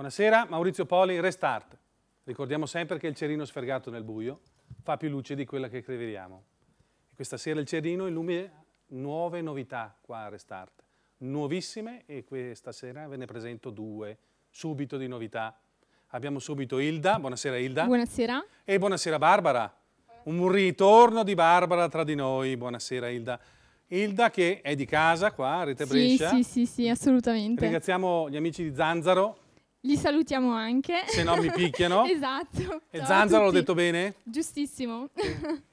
Buonasera, Maurizio Poli, Restart. Ricordiamo sempre che il cerino sfergato nel buio fa più luce di quella che crediamo. Questa sera il cerino illumina nuove novità qua a Restart, nuovissime e questa sera ve ne presento due, subito di novità. Abbiamo subito Ilda, buonasera Ilda. Buonasera. E buonasera Barbara. Un ritorno di Barbara tra di noi, buonasera Ilda. Ilda che è di casa qua a Rete sì, Brescia. Sì, sì, sì, assolutamente. Ringraziamo gli amici di Zanzaro li salutiamo anche. Se no mi picchiano. esatto. E Zanzaro l'ho detto bene? Giustissimo.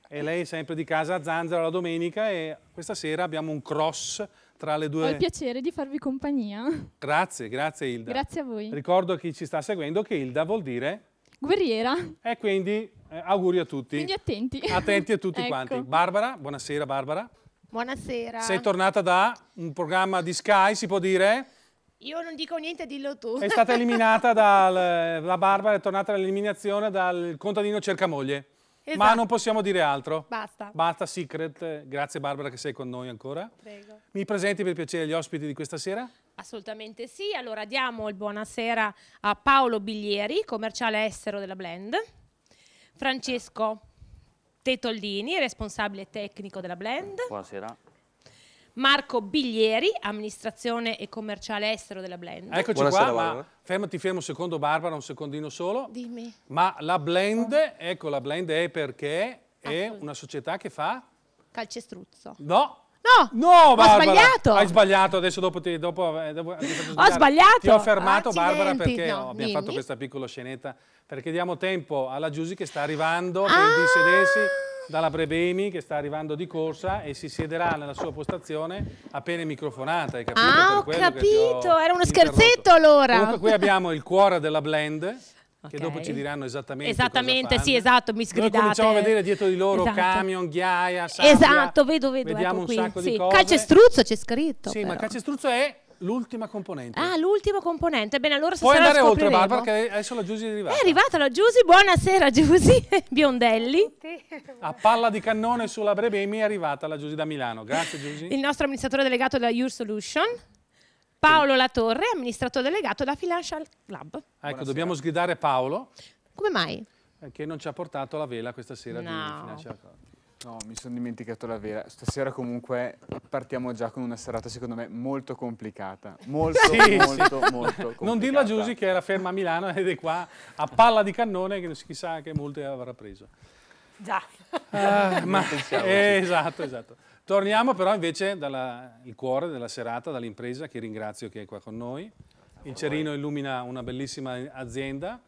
e lei sempre di casa a Zanzaro la domenica e questa sera abbiamo un cross tra le due... Ho il piacere di farvi compagnia. Grazie, grazie Ilda. Grazie a voi. Ricordo a chi ci sta seguendo che Ilda vuol dire... Guerriera. E quindi eh, auguri a tutti. Quindi attenti. Attenti a tutti ecco. quanti. Barbara, buonasera Barbara. Buonasera. Sei tornata da un programma di Sky, si può dire? Io non dico niente, dillo tu. È stata eliminata dalla Barbara, è tornata all'eliminazione dal contadino cercamoglie. Esatto. Ma non possiamo dire altro. Basta. Basta Secret. Grazie Barbara che sei con noi ancora. Prego. Mi presenti per piacere gli ospiti di questa sera? Assolutamente sì. Allora diamo il buonasera a Paolo Biglieri, commerciale estero della Blend. Francesco Tetoldini, responsabile tecnico della Blend. Buonasera. Marco Biglieri, amministrazione e commerciale estero della Blend. Eccoci Buonasera, qua, ma fermo, ti fermo un secondo Barbara, un secondino solo. Dimmi. Ma la Blend, oh. ecco la Blend è perché è una società che fa? Calcestruzzo. No, No, no Barbara, ho sbagliato. Hai sbagliato, adesso dopo ti, dopo, eh, dopo, ti Ho sbagliato. Ti ho fermato Accidenti. Barbara perché no, abbiamo dimmi. fatto questa piccola scenetta, perché diamo tempo alla Giusy che sta arrivando, ah. per dissedersi dalla Brebemi che sta arrivando di corsa e si siederà nella sua postazione appena microfonata. Hai capito? Ah, per ho capito, era uno scherzetto allora. Comunque qui abbiamo il cuore della blend. Okay. Che dopo ci diranno esattamente. Esattamente, sì, esatto, mi sgridate. Noi cominciamo a vedere dietro di loro esatto. camion, ghiaia, sabbia. Esatto, vedo, vedo. Vediamo ecco un qui. sacco sì. di cose. Calcestruzzo c'è scritto. Sì, però. ma calcestruzzo è L'ultima componente. Ah, l'ultima componente. Bene, allora Puoi andare oltre, Barbara, che adesso la Giusy è arrivata. È arrivata la Giusy. Buonasera, Giusy. Biondelli. A palla di cannone sulla Brebemi è arrivata la Giusy da Milano. Grazie, Giusy. Il nostro amministratore delegato della Your Solution. Paolo Latorre, amministratore delegato da Financial Club. Ecco, Buonasera. dobbiamo sgridare Paolo. Come mai? Eh, che non ci ha portato la vela questa sera no. di Financial Club. No, mi sono dimenticato la vera. Stasera comunque partiamo già con una serata secondo me molto complicata. Molto, sì, molto, sì. molto complicata. Non dirlo a Giusy che era ferma a Milano ed è qua a palla di cannone che chissà che molte avrà preso. Già. Ah, ma, eh, esatto, esatto. Torniamo però invece dal cuore della serata, dall'impresa, che ringrazio che è qua con noi. Il Cerino illumina una bellissima azienda,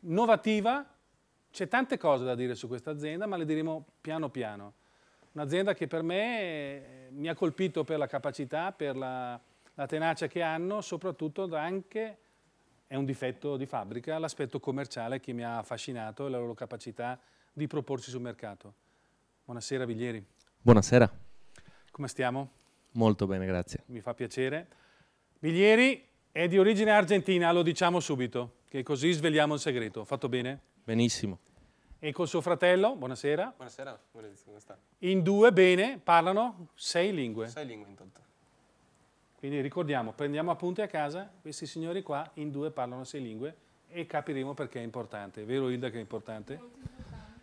innovativa, c'è tante cose da dire su questa azienda, ma le diremo piano piano. Un'azienda che per me eh, mi ha colpito per la capacità, per la, la tenacia che hanno, soprattutto anche, è un difetto di fabbrica, l'aspetto commerciale che mi ha affascinato e la loro capacità di proporsi sul mercato. Buonasera Viglieri. Buonasera. Come stiamo? Molto bene, grazie. Mi fa piacere. Viglieri è di origine argentina, lo diciamo subito, che così svegliamo il segreto. Fatto bene? Benissimo. E col suo fratello, buonasera. Buonasera, buonasera, come sta? In due, bene, parlano sei lingue. Sei lingue in tutto. Quindi ricordiamo, prendiamo appunti a casa, questi signori qua in due parlano sei lingue e capiremo perché è importante. Vero Ilda che è importante?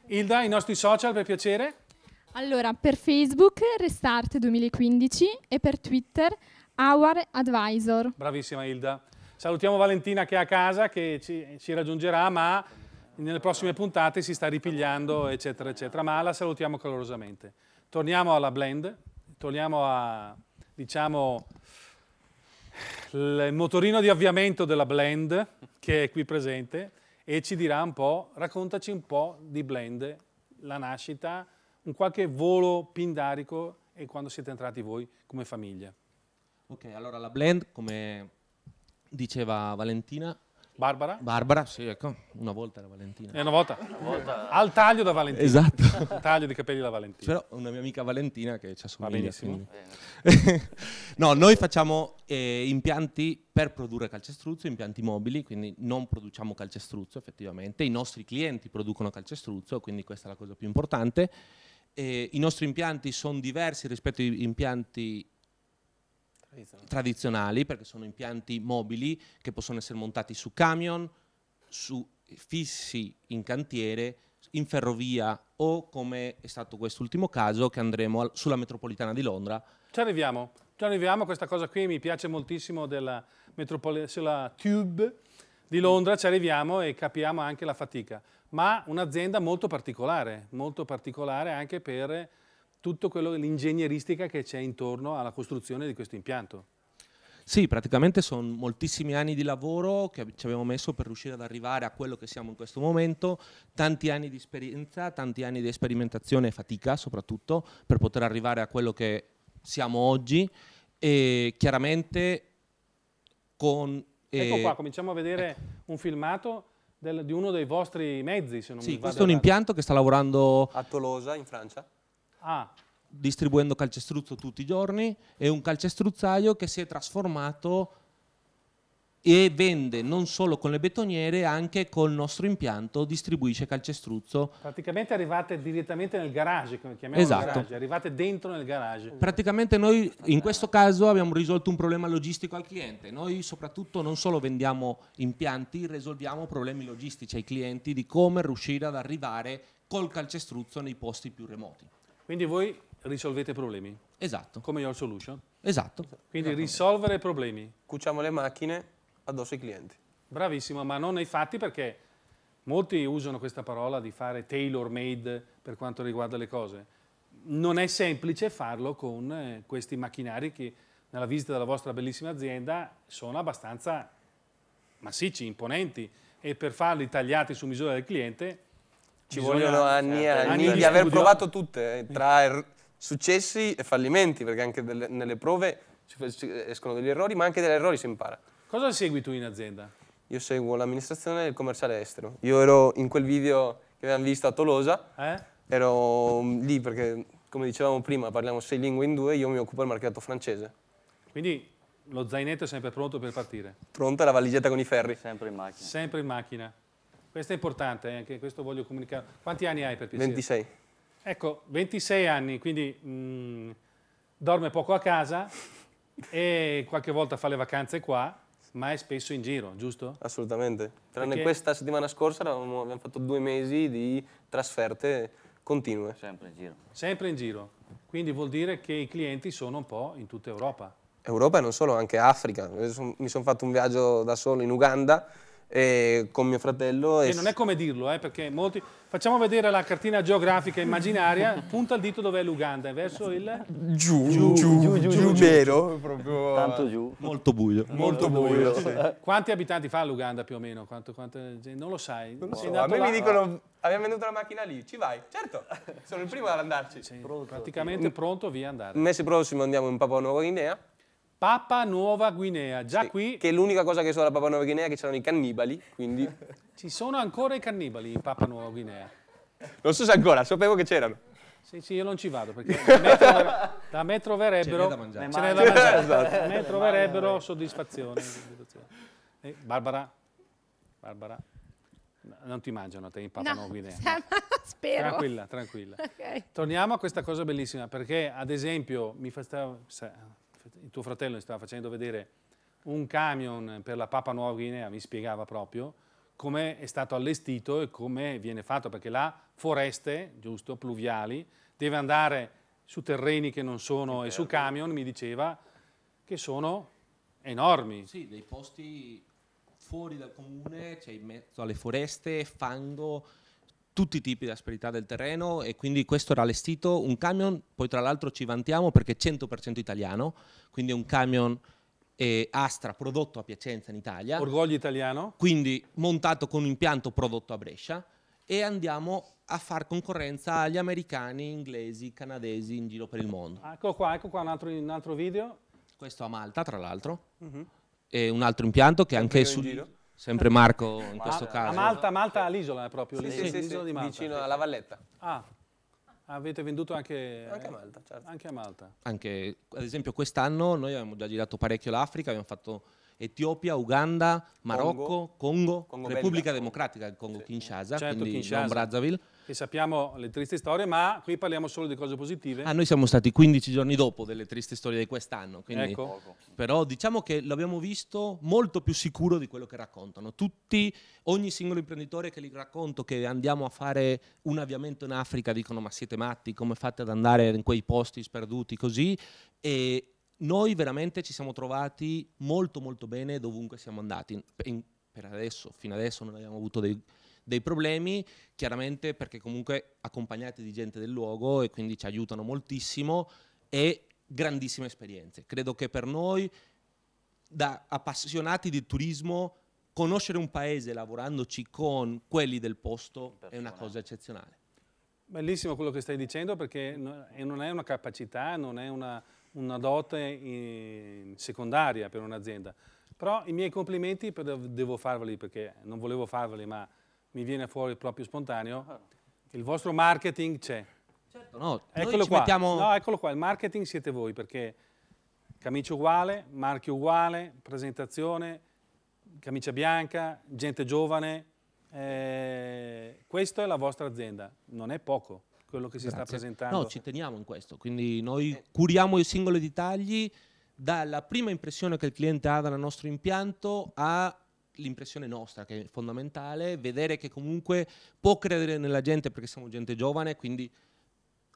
Ilda, i nostri social per piacere? Allora, per Facebook Restart 2015 e per Twitter Our Advisor. Bravissima Ilda. Salutiamo Valentina che è a casa, che ci, ci raggiungerà, ma nelle prossime puntate si sta ripigliando, eccetera, eccetera. Ma la salutiamo calorosamente. Torniamo alla blend, torniamo a, diciamo, il motorino di avviamento della blend che è qui presente e ci dirà un po', raccontaci un po' di blend, la nascita, un qualche volo pindarico e quando siete entrati voi come famiglia. Ok, allora la blend, come diceva Valentina, Barbara? Barbara, sì, ecco, una volta era Valentina. E eh, una volta. Una volta. Al taglio da Valentina. Esatto. Al taglio di capelli da Valentina. Però una mia amica Valentina che ci assomiglia. Va benissimo. no, noi facciamo eh, impianti per produrre calcestruzzo, impianti mobili, quindi non produciamo calcestruzzo effettivamente. I nostri clienti producono calcestruzzo, quindi questa è la cosa più importante. Eh, I nostri impianti sono diversi rispetto agli impianti tradizionali. perché sono impianti mobili che possono essere montati su camion, su fissi in cantiere, in ferrovia o come è stato quest'ultimo caso che andremo al, sulla metropolitana di Londra. Ci arriviamo, ci arriviamo, questa cosa qui mi piace moltissimo della, sulla Tube di Londra, ci arriviamo e capiamo anche la fatica, ma un'azienda molto particolare, molto particolare anche per tutto quello, l'ingegneristica che c'è intorno alla costruzione di questo impianto. Sì, praticamente sono moltissimi anni di lavoro che ci abbiamo messo per riuscire ad arrivare a quello che siamo in questo momento, tanti anni di esperienza, tanti anni di sperimentazione e fatica soprattutto per poter arrivare a quello che siamo oggi e chiaramente con... Eh, ecco qua, cominciamo a vedere ecco. un filmato del, di uno dei vostri mezzi, se non sì, mi Sì, questo è un impianto che sta lavorando... A Tolosa, in Francia. A distribuendo calcestruzzo tutti i giorni e un calcestruzzaio che si è trasformato e vende non solo con le betoniere, anche col nostro impianto distribuisce calcestruzzo. Praticamente arrivate direttamente nel garage, come chiamiamo esatto. garage, arrivate dentro nel garage. Praticamente noi in questo caso abbiamo risolto un problema logistico al cliente. Noi soprattutto non solo vendiamo impianti, risolviamo problemi logistici ai clienti di come riuscire ad arrivare col calcestruzzo nei posti più remoti. Quindi voi risolvete problemi? Esatto. Come Your Solution? Esatto. Quindi esatto. risolvere problemi? Cuciamo le macchine addosso ai clienti. Bravissimo, ma non nei fatti perché molti usano questa parola di fare tailor made per quanto riguarda le cose. Non è semplice farlo con eh, questi macchinari che nella visita della vostra bellissima azienda sono abbastanza massicci, imponenti e per farli tagliati su misura del cliente ci vogliono anni e eh, anni, anni, di, di aver studio. provato tutte, eh, tra er-, successi e fallimenti, perché anche delle, nelle prove escono degli errori, ma anche dagli errori si impara. Cosa segui tu in azienda? Io seguo l'amministrazione e il commerciale estero. Io ero in quel video che abbiamo visto a Tolosa, eh? ero mm, lì perché, come dicevamo prima, parliamo sei lingue in due, io mi occupo del mercato francese. Quindi lo zainetto è sempre pronto per partire? Pronta la valigetta con i ferri. Sempre in macchina. Sempre in macchina. Questo è importante, anche eh, questo voglio comunicare. Quanti anni hai per piacere? 26. Ecco, 26 anni, quindi mh, mm, dorme poco a casa e qualche volta fa le vacanze qua, ma è spesso in giro, giusto? Assolutamente. Tranne Perché... questa settimana scorsa eravamo, abbiamo fatto due mesi di trasferte continue. Sempre in giro. Sempre in giro. Quindi vuol dire che i clienti sono un po' in tutta Europa. Europa e non solo, anche Africa. Mi sono fatto un viaggio da solo in Uganda eh, con mio fratello. E, e non è come dirlo, eh, perché molti... Facciamo vedere la cartina geografica immaginaria, punta il dito dove è l'Uganda, è verso il... Giù, giù, giù, giù, giù, giù vero, proprio... Tanto giù. Molto buio. Molto, molto buio. buio. Sì. Eh, quanti abitanti fa l'Uganda più o meno? Quanto, quanto... Non lo sai? Non lo so, a me là... mi dicono, abbiamo venduto la macchina lì, ci vai? Certo, sono il primo ad andarci. Sì, pronto. Praticamente mm. pronto, via andare. Il mese prossimo andiamo in Papua Nuova Guinea. Papa Nuova Guinea, già sì, qui... Che è l'unica cosa che so della Papa Nuova Guinea che c'erano i cannibali, quindi... Ci sono ancora i cannibali in Papa Nuova Guinea. Non so se ancora, sapevo che c'erano. Sì, sì, io non ci vado perché da me, troverebbero... Ce n'è da mangiare. Ce n'è da mangiare. Esatto. Me troverebbero soddisfazione. Eh, Barbara? Barbara? Non ti mangiano te in Papua Nuova Guinea. No. Spero. Tranquilla, tranquilla. Okay. Torniamo a questa cosa bellissima perché, ad esempio, mi fa... stare il tuo fratello mi stava facendo vedere un camion per la Papa Nuova Guinea, mi spiegava proprio, come è stato allestito e come viene fatto, perché là foreste, giusto, pluviali, deve andare su terreni che non sono e su certo. camion, mi diceva, che sono enormi. Sì, dei posti fuori dal comune, cioè in mezzo alle foreste, fango, tutti i tipi di asperità del terreno e quindi questo era allestito un camion, poi tra l'altro ci vantiamo perché è 100% italiano, quindi è un camion eh, Astra prodotto a Piacenza in Italia. Orgoglio italiano. Quindi montato con un impianto prodotto a Brescia e andiamo a far concorrenza agli americani, inglesi, canadesi in giro per il mondo. Ah, ecco qua, ecco qua un altro, un altro video. Questo a Malta tra l'altro. Uh mhm. -huh. E un altro impianto che Sempre anche su... Sempre Marco in questo caso. A Malta, Malta all'isola proprio, sì, sì, sì, di Malta. vicino alla Valletta. Ah, avete venduto anche, anche, a Malta, certo. anche a Malta. Anche, ad esempio quest'anno noi abbiamo già girato parecchio l'Africa, abbiamo fatto Etiopia, Uganda, Marocco, Congo, Congo, Congo Repubblica Belga. Democratica del Congo, Kinshasa, certo, quindi Kinshasa. non Brazzaville e sappiamo le triste storie, ma qui parliamo solo di cose positive. Ah, noi siamo stati 15 giorni dopo delle triste storie di quest'anno, quindi ecco. però diciamo che l'abbiamo visto molto più sicuro di quello che raccontano. Tutti, ogni singolo imprenditore che gli racconto che andiamo a fare un avviamento in Africa dicono ma siete matti, come fate ad andare in quei posti sperduti così? E noi veramente ci siamo trovati molto molto bene dovunque siamo andati. In, per adesso, fino adesso non abbiamo avuto dei dei problemi, chiaramente perché comunque accompagnati di gente del luogo e quindi ci aiutano moltissimo e grandissime esperienze. Credo che per noi, da appassionati di turismo, conoscere un paese lavorandoci con quelli del posto è una cosa eccezionale. Bellissimo quello che stai dicendo perché non è una capacità, non è una, una dote secondaria per un'azienda. Però i miei complimenti per, devo farveli perché non volevo farveli, ma mi viene fuori proprio spontaneo, ah. il vostro marketing c'è. Certo, no, eccolo qua. Mettiamo... No, eccolo qua, il marketing siete voi perché camicia uguale, marchio uguale, presentazione, camicia bianca, gente giovane, eh, questa è la vostra azienda, non è poco quello che si Grazie. sta presentando. No, ci teniamo in questo, quindi noi curiamo i singoli dettagli dalla prima impressione che il cliente ha dal nostro impianto a l'impressione nostra che è fondamentale, vedere che comunque può credere nella gente perché siamo gente giovane, quindi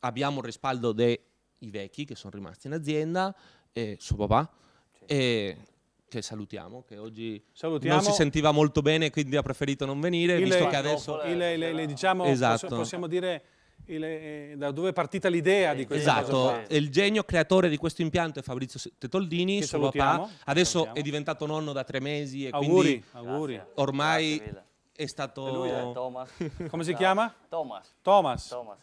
abbiamo il respaldo dei vecchi che sono rimasti in azienda, e suo papà, e che salutiamo, che oggi salutiamo. non si sentiva molto bene, quindi ha preferito non venire, il visto che adesso... le, il, diciamo, esatto. possiamo dire il, eh, da dove è partita l'idea di questo Esatto, il genio creatore di questo impianto è Fabrizio Tetoldini, suo papà. Adesso salutiamo. è diventato nonno da tre mesi e auguri, auguri. ormai è stato... lui è Thomas. Come si no. chiama? Thomas. Thomas. Thomas.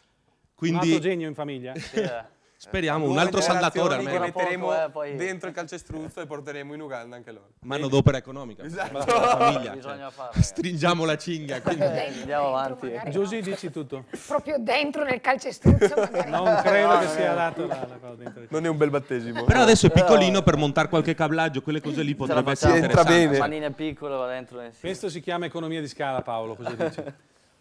Quindi... Un altro genio in famiglia. Sì, eh. Speriamo un altro saldatore almeno. che metteremo eh, poi... dentro il calcestruzzo e porteremo in Uganda anche loro. Mano d'opera economica. Esatto. famiglia, cioè. fare. Stringiamo la cinghia. Eh, quindi. Andiamo avanti. Giusy dici tutto. Proprio dentro nel calcestruzzo Non credo che sia dato no. la cosa Non è un bel battesimo. Però adesso è piccolino per montare qualche cablaggio, quelle cose lì potrebbe essere entra bene. Manine piccole va dentro. Questo si chiama economia di scala Paolo, cosa dici?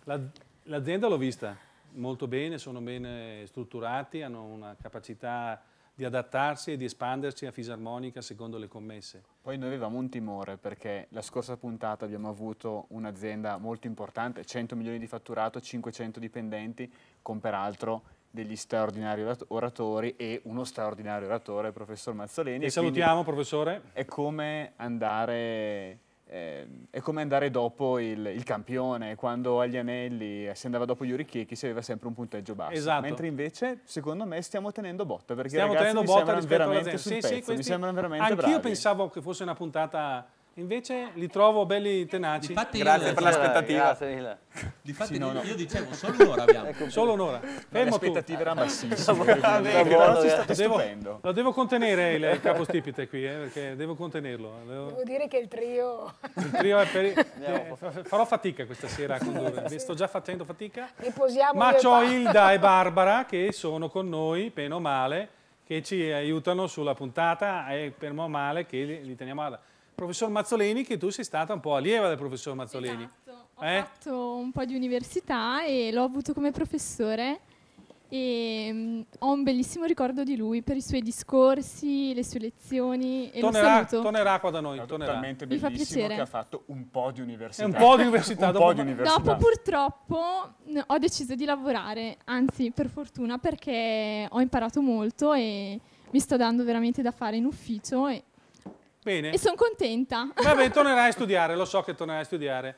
L'azienda l'ho vista molto bene, sono ben strutturati, hanno una capacità di adattarsi e di espandersi a fisarmonica secondo le commesse. Poi noi avevamo un timore perché la scorsa puntata abbiamo avuto un'azienda molto importante, 100 milioni di fatturato, 500 dipendenti, con peraltro degli straordinari oratori e uno straordinario oratore, il professor Mazzoleni. E, e salutiamo, professore. È come andare eh, è come andare dopo il, il, campione, quando agli anelli eh, si andava dopo gli Urichechi si aveva sempre un punteggio basso. Esatto. Mentre invece, secondo me, stiamo tenendo botta, perché stiamo i ragazzi tenendo botta sembrano veramente sì, pezzo, sì, questi... mi sembrano veramente Anch'io pensavo che fosse una puntata Invece li trovo belli tenaci. Infatti grazie io, per l'aspettativa. Difatti sì, no, no. io dicevo solo un'ora abbiamo. Ecco solo un'ora. Le aspettative erano bassissime. Devo, lo devo contenere il, capostipite qui, eh, perché devo contenerlo. Devo... devo... dire che il trio... Il trio è per... Eh, farò fatica questa sera a condurre. sì. Sto già facendo fatica. Riposiamo Ma c'ho Hilda e Barbara che sono con noi, meno male, che ci aiutano sulla puntata e per male che li, li teniamo alla professor Mazzoleni che tu sei stata un po' allieva del professor Mazzoleni. Esatto, ho eh? fatto un po' di università e l'ho avuto come professore e um, ho un bellissimo ricordo di lui per i suoi discorsi, le sue lezioni e tornerà, tornerà qua da noi, è tornerà. Totalmente bellissimo che ha fatto un po' di università. È un po' di università. dopo, po di università. dopo purtroppo ho deciso di lavorare, anzi per fortuna perché ho imparato molto e mi sto dando veramente da fare in ufficio e Bene. E sono contenta. Va bene, tornerai a studiare, lo so che tornerai a studiare.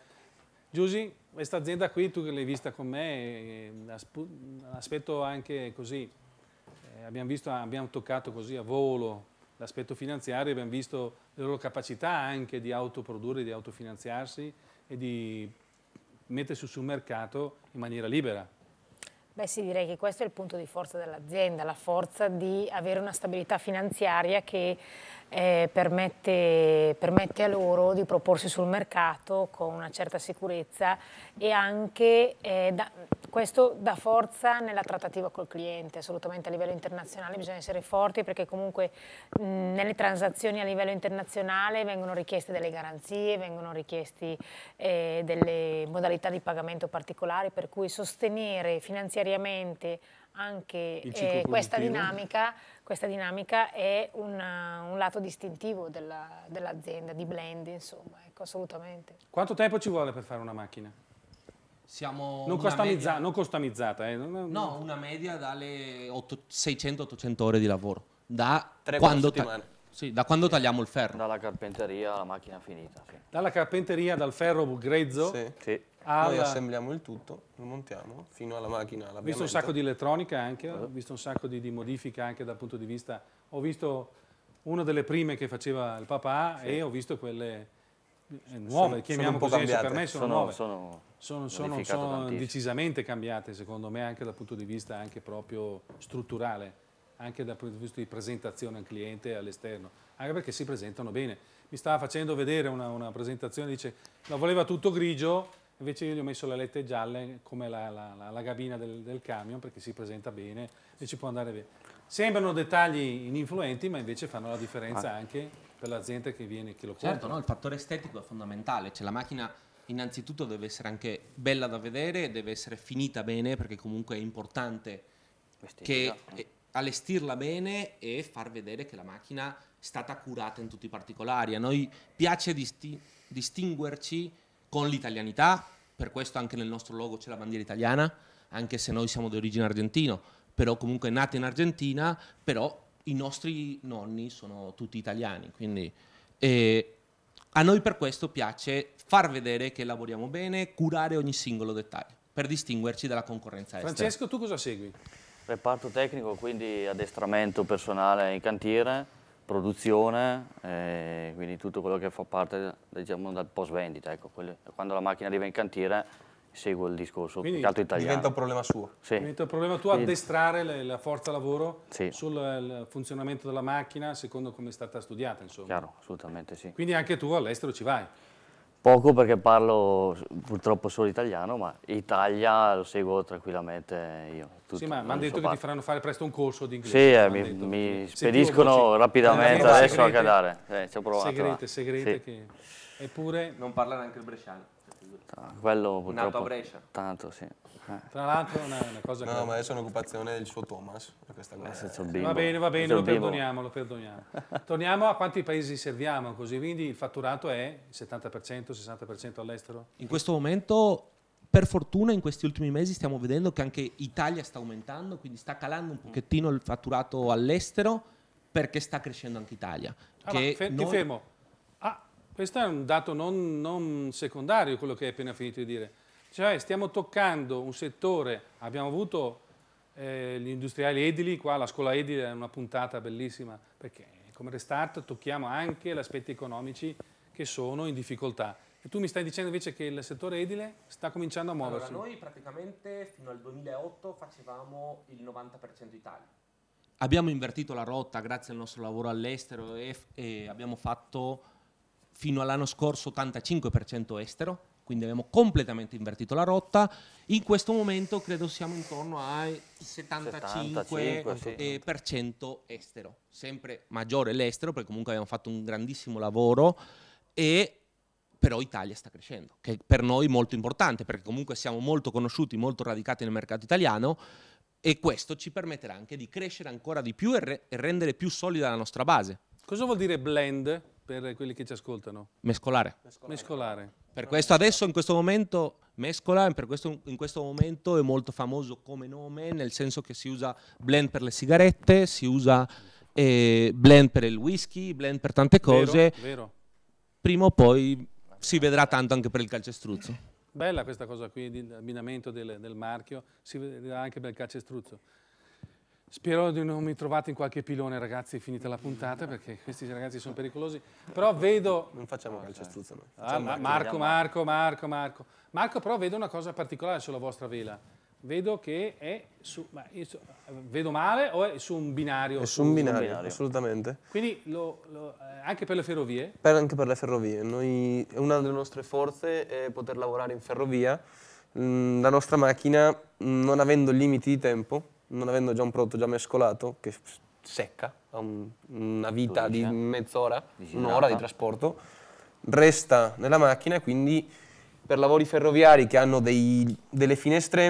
Giusy, questa azienda qui tu l'hai vista con me, l'aspetto anche così, eh, abbiamo, visto, abbiamo toccato così a volo l'aspetto finanziario, abbiamo visto le loro capacità anche di autoprodurre, di autofinanziarsi e di mettersi sul mercato in maniera libera. Beh sì, direi che questo è il punto di forza dell'azienda, la forza di avere una stabilità finanziaria che eh, permette, permette, a loro di proporsi sul mercato con una certa sicurezza e anche eh, da, questo dà forza nella trattativa col cliente, assolutamente a livello internazionale bisogna essere forti perché comunque mh, nelle transazioni a livello internazionale vengono richieste delle garanzie, vengono richieste eh, delle modalità di pagamento particolari per cui sostenere finanziariamente anche eh, questa, dinamica, questa, dinamica, è una, un lato distintivo dell'azienda, di blend, insomma, ecco, assolutamente. Quanto tempo ci vuole per fare una macchina? Siamo non, customizza non customizzata, eh? non, non... no, una media dalle 600-800 ore di lavoro. Da quando, sì, da quando sì. tagliamo il ferro? Dalla carpenteria alla macchina finita. Sì. Dalla carpenteria, dal ferro grezzo? Sì. Alla... Noi assembliamo il tutto, lo montiamo fino alla macchina. Ho visto un sacco di elettronica anche, ho eh. visto un sacco di, di modifica anche dal punto di vista... Ho visto una delle prime che faceva il papà sì. e ho visto quelle eh, nuove, sono, chiamiamo sono così, per me sono, sono nuove. Sono, sono, sono, sono decisamente cambiate, secondo me, anche dal punto di vista anche proprio strutturale, anche dal punto di vista di presentazione al cliente e all'esterno, anche perché si presentano bene. Mi stava facendo vedere una, una presentazione, dice, la voleva tutto grigio, invece io gli ho messo le lette gialle come la, la, la, la gabina del, del, camion perché si presenta bene e ci può andare bene. Sembrano dettagli ininfluenti ma invece fanno la differenza ah. anche per l'azienda che viene che lo compra. Certo, no, il fattore estetico è fondamentale, cioè la macchina innanzitutto deve essere anche bella da vedere, deve essere finita bene perché comunque è importante che, eh, allestirla bene e far vedere che la macchina è stata curata in tutti i particolari. A noi piace disti- distinguerci con l'italianità, per questo anche nel nostro logo c'è la bandiera italiana, anche se noi siamo di origine argentina, però comunque nati in Argentina, però i nostri nonni sono tutti italiani, quindi eh, a noi per questo piace far vedere che lavoriamo bene, curare ogni singolo dettaglio per distinguerci dalla concorrenza estera. Francesco, tu cosa segui? Reparto tecnico, quindi addestramento personale in cantiere, produzione, eh, quindi tutto quello che fa parte diciamo, dal post vendita. Ecco, quello, quando la macchina arriva in cantiere seguo il discorso quindi più italiano. diventa un problema suo. Sì. Diventa un problema tuo addestrare le, la forza lavoro sì. sul funzionamento della macchina secondo come è stata studiata. Insomma. Chiaro, assolutamente sì. Quindi anche tu all'estero ci vai. Poco perché parlo purtroppo solo italiano, ma Italia lo seguo tranquillamente io. Tutto, sì, ma mi hanno detto che parte. ti faranno fare presto un corso di inglese. Sì, eh, mi, mi spediscono voci, rapidamente adesso segrete, a Cadare. Eh, provato. Segrete, segrete sì. che... Eppure... Non parla neanche il bresciano. Ah, quello purtroppo... Nato a Brescia. Tanto, sì. Eh. Tra l'altro una, una cosa No, che... ma adesso è un'occupazione del suo Thomas. Va bene, va bene, lo perdoniamo, lo perdoniamo. Torniamo a quanti paesi serviamo, così quindi il fatturato è 70%, 60% all'estero? In questo momento per fortuna in questi ultimi mesi stiamo vedendo che anche Italia sta aumentando, quindi sta calando un mm. pochettino il fatturato all'estero perché sta crescendo anche Italia. Ah, che fe- noi... Ti fermo. Ah, questo è un dato non, non secondario, quello che hai appena finito di dire. Cioè stiamo toccando un settore, abbiamo avuto eh, gli industriali edili, qua la scuola edile è una puntata bellissima, perché come restart tocchiamo anche gli aspetti economici che sono in difficoltà. E tu mi stai dicendo invece che il settore edile sta cominciando a muoversi. Allora, noi praticamente fino al 2008 facevamo il 90% Italia. Abbiamo invertito la rotta grazie al nostro lavoro all'estero e, e abbiamo fatto fino all'anno scorso 85% estero quindi abbiamo completamente invertito la rotta. In questo momento credo siamo intorno al 75%, 75 sì. estero, sempre maggiore l'estero perché comunque abbiamo fatto un grandissimo lavoro e però Italia sta crescendo, che per noi è molto importante perché comunque siamo molto conosciuti, molto radicati nel mercato italiano e questo ci permetterà anche di crescere ancora di più e, re e rendere più solida la nostra base. Cosa vuol dire blend? per quelli che ci ascoltano? Mescolare. Mescolare. Mescolare. Per questo adesso in questo momento mescola, per questo in questo momento è molto famoso come nome, nel senso che si usa blend per le sigarette, si usa eh, blend per il whisky, blend per tante cose. Vero, vero. Prima o poi si vedrà tanto anche per il calcestruzzo. Bella questa cosa qui di abbinamento del, del marchio, si vedrà anche per il calcestruzzo. Spero di non mi trovate in qualche pilone, ragazzi, finita la puntata, perché questi ragazzi sono pericolosi. Però vedo... Non facciamo calcestruzzo noi. Ah, ah ma Marco, Marco, Marco, Marco. Marco, però vedo una cosa particolare sulla vostra vela. Vedo che è su... Ma io, vedo male o è su un binario? È su un binario, binario. assolutamente. Quindi lo, lo, eh, anche per le ferrovie? Per, anche per le ferrovie. Noi, una delle nostre forze è poter lavorare in ferrovia. Mm, la nostra macchina, mm, non avendo limiti di tempo, non avendo già un prodotto già mescolato, che secca, ha un, una vita di eh? mezz'ora, un'ora di trasporto, resta nella macchina e quindi per lavori ferroviari che hanno dei, delle finestre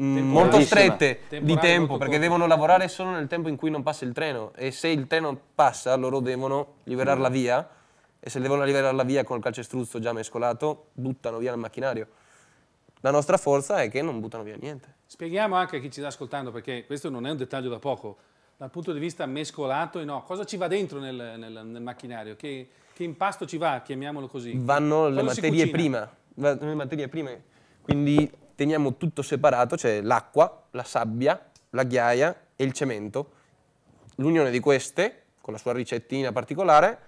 mm, molto strette Temporale di tempo perché corto. devono lavorare solo nel tempo in cui non passa il treno e se il treno passa loro devono liberarla mm. via e se devono liberarla via con il calcestruzzo già mescolato buttano via il macchinario. La nostra forza è che non buttano via niente. Spieghiamo anche a chi ci sta ascoltando, perché questo non è un dettaglio da poco, dal punto di vista mescolato e no, cosa ci va dentro nel, nel, nel macchinario? Che, che, impasto ci va, chiamiamolo così? Vanno le materie, prima, le materie prime, quindi teniamo tutto separato, cioè l'acqua, la sabbia, la ghiaia e il cemento. L'unione di queste, con la sua ricettina particolare,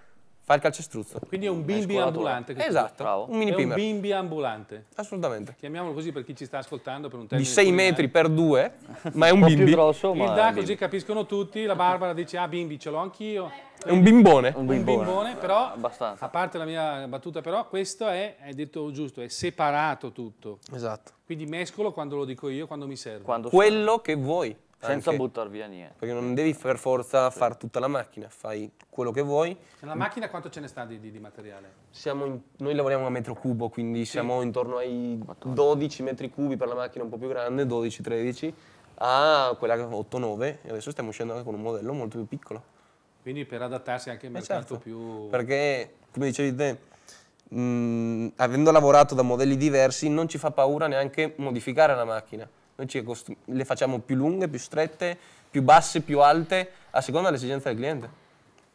fa il calcestruzzo. Quindi è un bimbi ambulante. esatto, bravo. un mini è primer. un bimbi ambulante. Assolutamente. Chiamiamolo così per chi ci sta ascoltando per un termine. Di 6 metri per 2, ma è un, un bimbi. Più grosso, ma il da così capiscono tutti, la Barbara dice ah bimbi ce l'ho anch'io. È un bimbone. Un bimbone, un bimbone però, Abbastanza. a parte la mia battuta però, questo è, hai detto giusto, è separato tutto. Esatto. Quindi mescolo quando lo dico io, quando mi serve. Quando Quello serve. che vuoi senza anche, buttare via niente. Perché non devi per forza sì. fare tutta la macchina, fai quello che vuoi. Nella cioè, macchina quanto ce ne sta di, di, di materiale? In, noi lavoriamo a metro cubo, quindi sì. siamo intorno ai 12 metri cubi per la macchina un po' più grande, 12-13, a quella 8-9 e adesso stiamo uscendo anche con un modello molto più piccolo. Quindi per adattarsi anche al eh, mercato certo, più... Perché, come dicevi te, mh, mm, avendo lavorato da modelli diversi, non ci fa paura neanche modificare la macchina noi costu- le facciamo più lunghe, più strette, più basse, più alte, a seconda dell'esigenza del cliente.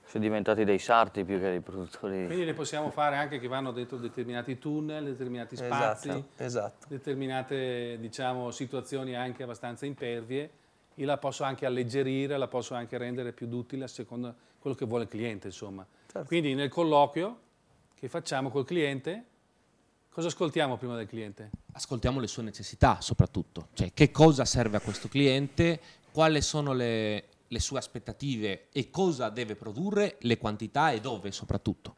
Sono diventati dei sarti più che dei produttori. Quindi le possiamo fare anche che vanno dentro determinati tunnel, determinati spazi, esatto, esatto. determinate diciamo, situazioni anche abbastanza impervie io la posso anche alleggerire, la posso anche rendere più duttile a seconda di quello che vuole il cliente, insomma. Certo. Quindi nel colloquio che facciamo col cliente, cosa ascoltiamo prima del cliente? ascoltiamo le sue necessità soprattutto, cioè che cosa serve a questo cliente, quali sono le, le sue aspettative e cosa deve produrre, le quantità e dove soprattutto.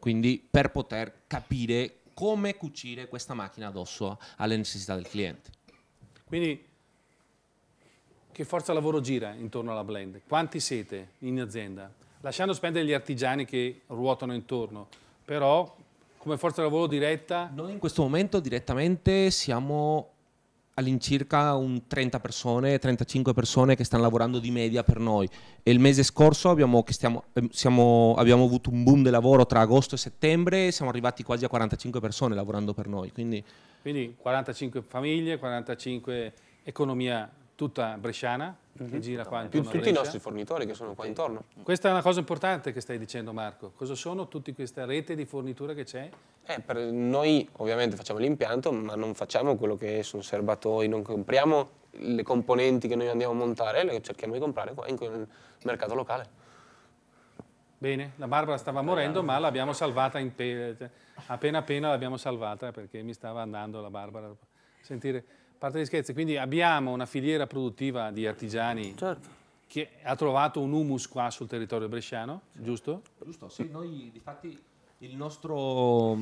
Quindi per poter capire come cucire questa macchina addosso alle necessità del cliente. Quindi che forza lavoro gira intorno alla blend? Quanti siete in azienda? Lasciando spendere gli artigiani che ruotano intorno, però come forza lavoro diretta? Noi in questo momento direttamente siamo all'incirca un 30 persone, 35 persone che stanno lavorando di media per noi e il mese scorso abbiamo, stiamo, ehm, siamo, abbiamo avuto un boom del lavoro tra agosto e settembre e siamo arrivati quasi a 45 persone lavorando per noi. Quindi, quindi 45 famiglie, 45 economia tutta bresciana, che mhm. gira qua intorno Tutti Brescia. i nostri fornitori che sono qua intorno. Questa è una cosa importante che stai dicendo Marco. Cosa sono tutta questa rete di fornitura che c'è? Eh, noi ovviamente facciamo l'impianto, ma non facciamo quello che sono serbatoi, non compriamo le componenti che noi andiamo a montare, le cerchiamo di comprare qua in quel mercato locale. Bene, la Barbara stava morendo, ma l'abbiamo salvata in pe... appena appena l'abbiamo salvata perché mi stava andando la Barbara. Sentire parte di scherzi, quindi abbiamo una filiera produttiva di artigiani certo. che ha trovato un humus qua sul territorio bresciano, sì. giusto? Giusto, sì, noi infatti il nostro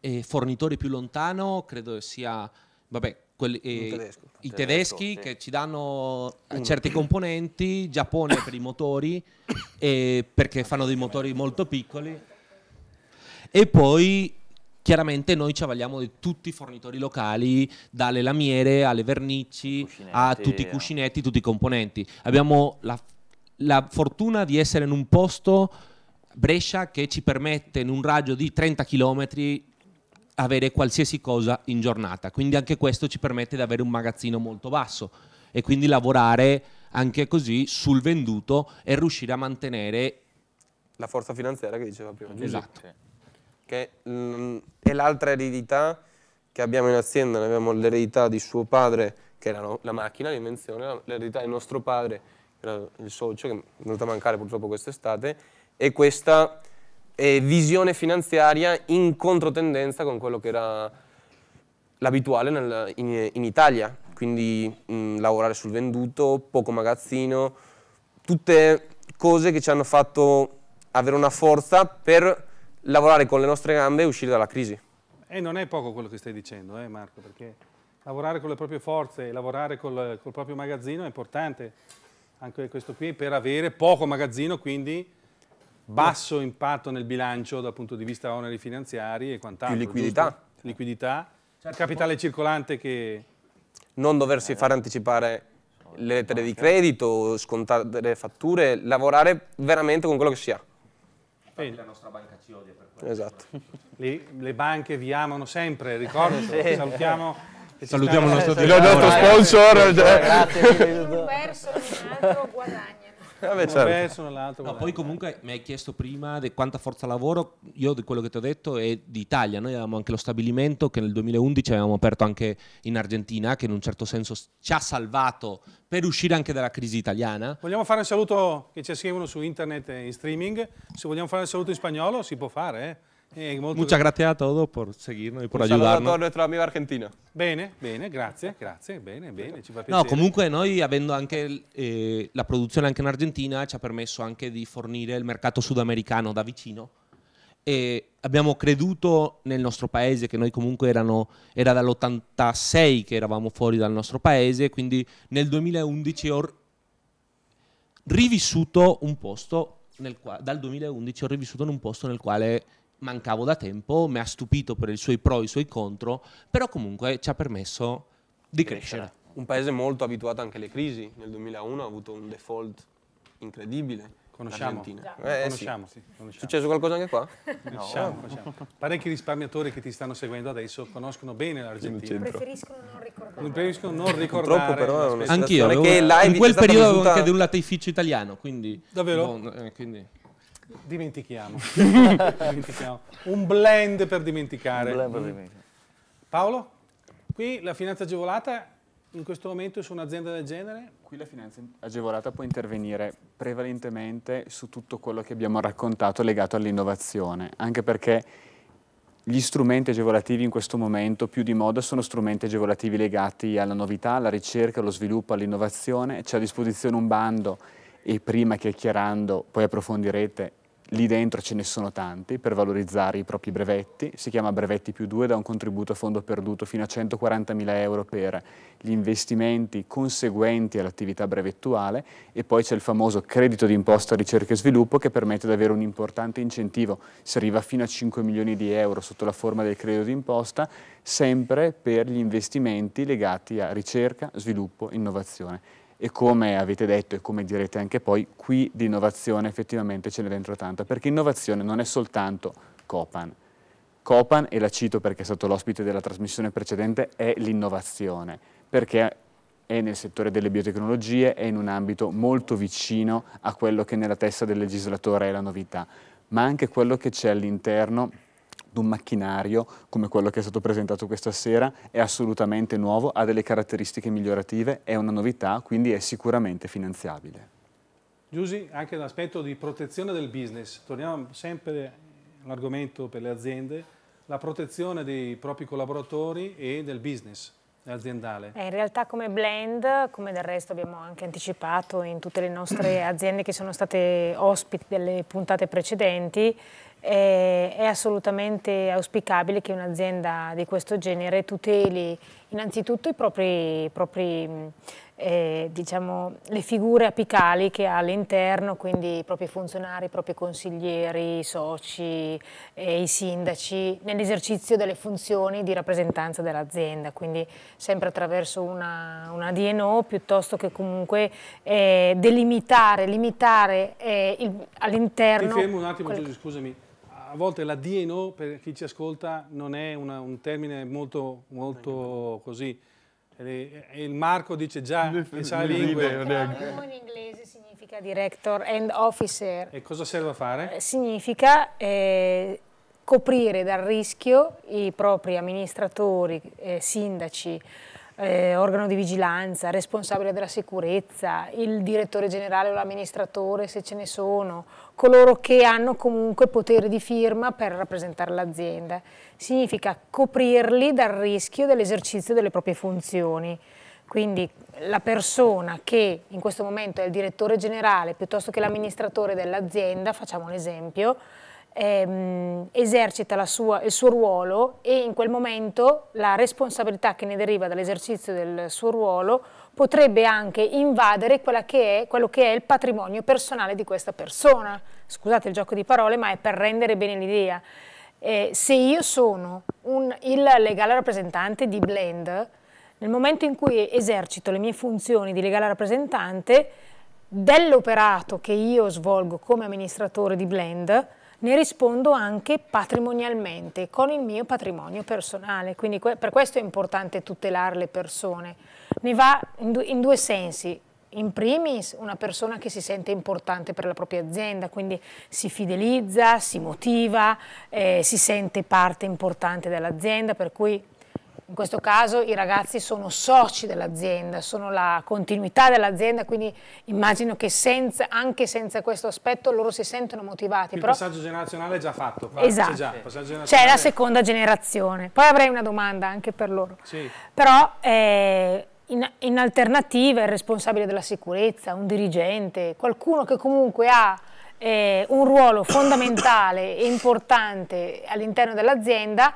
eh, fornitore più lontano credo sia, vabbè, quelli, eh, tedesco, i tedeschi tedesco, che sì. ci danno eh, Uno. certi componenti, Giappone per i motori, eh, perché fanno dei motori molto piccoli, e poi Chiaramente noi ci avvaliamo di tutti i fornitori locali, dalle lamiere alle vernici, a tutti i eh. cuscinetti, tutti i componenti. Abbiamo la, la fortuna di essere in un posto, Brescia, che ci permette in un raggio di 30 km avere qualsiasi cosa in giornata. Quindi anche questo ci permette di avere un magazzino molto basso e quindi lavorare anche così sul venduto e riuscire a mantenere la forza finanziaria che diceva prima. Giuseppe. Esatto. Sì che è mm, l'altra eredità che abbiamo in azienda, ne abbiamo l'eredità di suo padre, che era la, macchina, l'invenzione, l'eredità di nostro padre, che era il socio, che è venuto a mancare purtroppo quest'estate, e questa eh, visione finanziaria in controtendenza con quello che era l'abituale nel, in, in, Italia, quindi mh, mm, lavorare sul venduto, poco magazzino, tutte cose che ci hanno fatto avere una forza per lavorare con le nostre gambe e uscire dalla crisi. E non è poco quello che stai dicendo, eh, Marco, perché lavorare con le proprie forze, lavorare col, col proprio magazzino è importante, anche questo qui, per avere poco magazzino, quindi basso impatto nel bilancio dal punto di vista oneri finanziari e quant'altro. Più liquidità. Giusto? Liquidità, certo. capitale circolante che... Non doversi eh, fare anticipare le lettere di credito, scontare le fatture, lavorare veramente con quello che si ha. Infatti la nostra banca ci odia per questo. Esatto. Le, le banche vi amano sempre, ricordo, sì. salutiamo... Salutiamo il nostro, sponsor. Grazie. Un verso, un altro guadagno. Vabbè, certo. no, poi comunque mi hai chiesto prima di quanta forza lavoro, io di quello che ti ho detto è d'Italia, noi avevamo anche lo stabilimento che nel 2011 avevamo aperto anche in Argentina, che in un certo senso ci ha salvato per uscire anche dalla crisi italiana. Vogliamo fare un saluto che ci scrivono su internet e in streaming, se vogliamo fare un saluto in spagnolo si può fare, eh? Eh, Muchas gracias a todos por seguirnos y por Un ayudarnos. a todos nuestros amigos argentinos. Bene, bene, grazie, grazie, bene, bene, ci fa piacere. No, comunque noi avendo anche eh, la produzione anche in Argentina ci ha permesso anche di fornire il mercato sudamericano da vicino e abbiamo creduto nel nostro paese che noi comunque erano, era dall'86 che eravamo fuori dal nostro paese, quindi nel 2011 ho rivissuto un posto nel dal 2011 ho rivissuto in un posto nel quale mancavo da tempo, mi ha stupito per i suoi pro e i suoi contro, però comunque ci ha permesso di crescere. Un paese molto abituato anche alle crisi, nel 2001 ha avuto un default incredibile. Conosciamo. Eh, conosciamo, sì. Sì, conosciamo. È successo qualcosa anche qua? Conosciamo, no. conosciamo. Parecchi risparmiatori che ti stanno seguendo adesso conoscono bene l'Argentina. Preferiscono non ricordare. Preferiscono non ricordare. Purtroppo però è Anch'io, eh, in quel periodo avevo anche di un lateificio italiano, quindi... Davvero? Bon, eh, quindi... Dimentichiamo. dimentichiamo. Un blend per dimenticare. Un blend per dimenticare. Paolo, qui la finanza agevolata in questo momento su un'azienda del genere? Qui la finanza agevolata può intervenire prevalentemente su tutto quello che abbiamo raccontato legato all'innovazione, anche perché gli strumenti agevolativi in questo momento più di moda sono strumenti agevolativi legati alla novità, alla ricerca, allo sviluppo, all'innovazione. C'è a disposizione un bando e prima chiacchierando poi approfondirete Lì dentro ce ne sono tanti per valorizzare i propri brevetti, si chiama Brevetti più 2, da un contributo a fondo perduto fino a 140.000 euro per gli investimenti conseguenti all'attività brevettuale e poi c'è il famoso credito d'imposta ricerca e sviluppo che permette di avere un importante incentivo, si arriva fino a 5 milioni di euro sotto la forma del credito d'imposta, sempre per gli investimenti legati a ricerca, sviluppo, innovazione e come avete detto e come direte anche poi, qui di innovazione effettivamente ce n'è dentro tanta, perché innovazione non è soltanto Copan. Copan, e la cito perché è stato l'ospite della trasmissione precedente, è l'innovazione, perché è nel settore delle biotecnologie, è in un ambito molto vicino a quello che nella testa del legislatore è la novità, ma anche quello che c'è all'interno di un macchinario come quello che è stato presentato questa sera, è assolutamente nuovo, ha delle caratteristiche migliorative, è una novità, quindi è sicuramente finanziabile. Giusi, anche l'aspetto di protezione del business, torniamo sempre all'argomento per le aziende, la protezione dei propri collaboratori e del business aziendale? Eh, in realtà come blend, come del resto abbiamo anche anticipato in tutte le nostre aziende che sono state ospiti delle puntate precedenti, è, è assolutamente auspicabile che un'azienda di questo genere tuteli innanzitutto i propri, propri mm, eh, diciamo, le figure apicali che ha all'interno, quindi i propri funzionari, i propri consiglieri, i soci, eh, i sindaci, nell'esercizio delle funzioni di rappresentanza dell'azienda, quindi sempre attraverso una, una DNO piuttosto che comunque eh, delimitare, limitare eh, all'interno... Mi fermo un attimo, Giuseppe, scusami a volte la DNO, per chi ci ascolta, non è una, un termine molto, molto così. E il Marco dice già in sa lingua. in inglese significa director and officer. E cosa serve a fare? Eh, significa eh, coprire dal rischio i propri amministratori, eh, sindaci, eh, organo di vigilanza, responsabile della sicurezza, il direttore generale o l'amministratore se ce ne sono, coloro che hanno comunque potere di firma per rappresentare l'azienda. Significa coprirli dal rischio dell'esercizio delle proprie funzioni. Quindi la persona che in questo momento è il direttore generale piuttosto che l'amministratore dell'azienda, facciamo un esempio, ehm, esercita sua, il suo ruolo e in quel momento la responsabilità che ne deriva dall'esercizio del suo ruolo potrebbe anche invadere che è, quello che è il patrimonio personale di questa persona. Scusate il gioco di parole, ma è per rendere bene l'idea. Eh, se io sono un, il legale rappresentante di Blend, nel momento in cui esercito le mie funzioni di legale rappresentante, dell'operato che io svolgo come amministratore di Blend, ne rispondo anche patrimonialmente, con il mio patrimonio personale. Quindi per questo è importante tutelare le persone. Ne va in due sensi in primis una persona che si sente importante per la propria azienda, quindi si fidelizza, si motiva, eh, si sente parte importante dell'azienda, per cui in questo caso i ragazzi sono soci dell'azienda, sono la continuità dell'azienda, quindi immagino che senza, anche senza questo aspetto loro si sentono motivati. Il però... passaggio generazionale è già fatto. Qua. Esatto, c'è, generazionale... la seconda generazione. Poi avrei una domanda anche per loro. Sì. Però eh, in, in alternativa il responsabile della sicurezza, un dirigente, qualcuno che comunque ha eh, un ruolo fondamentale e importante all'interno dell'azienda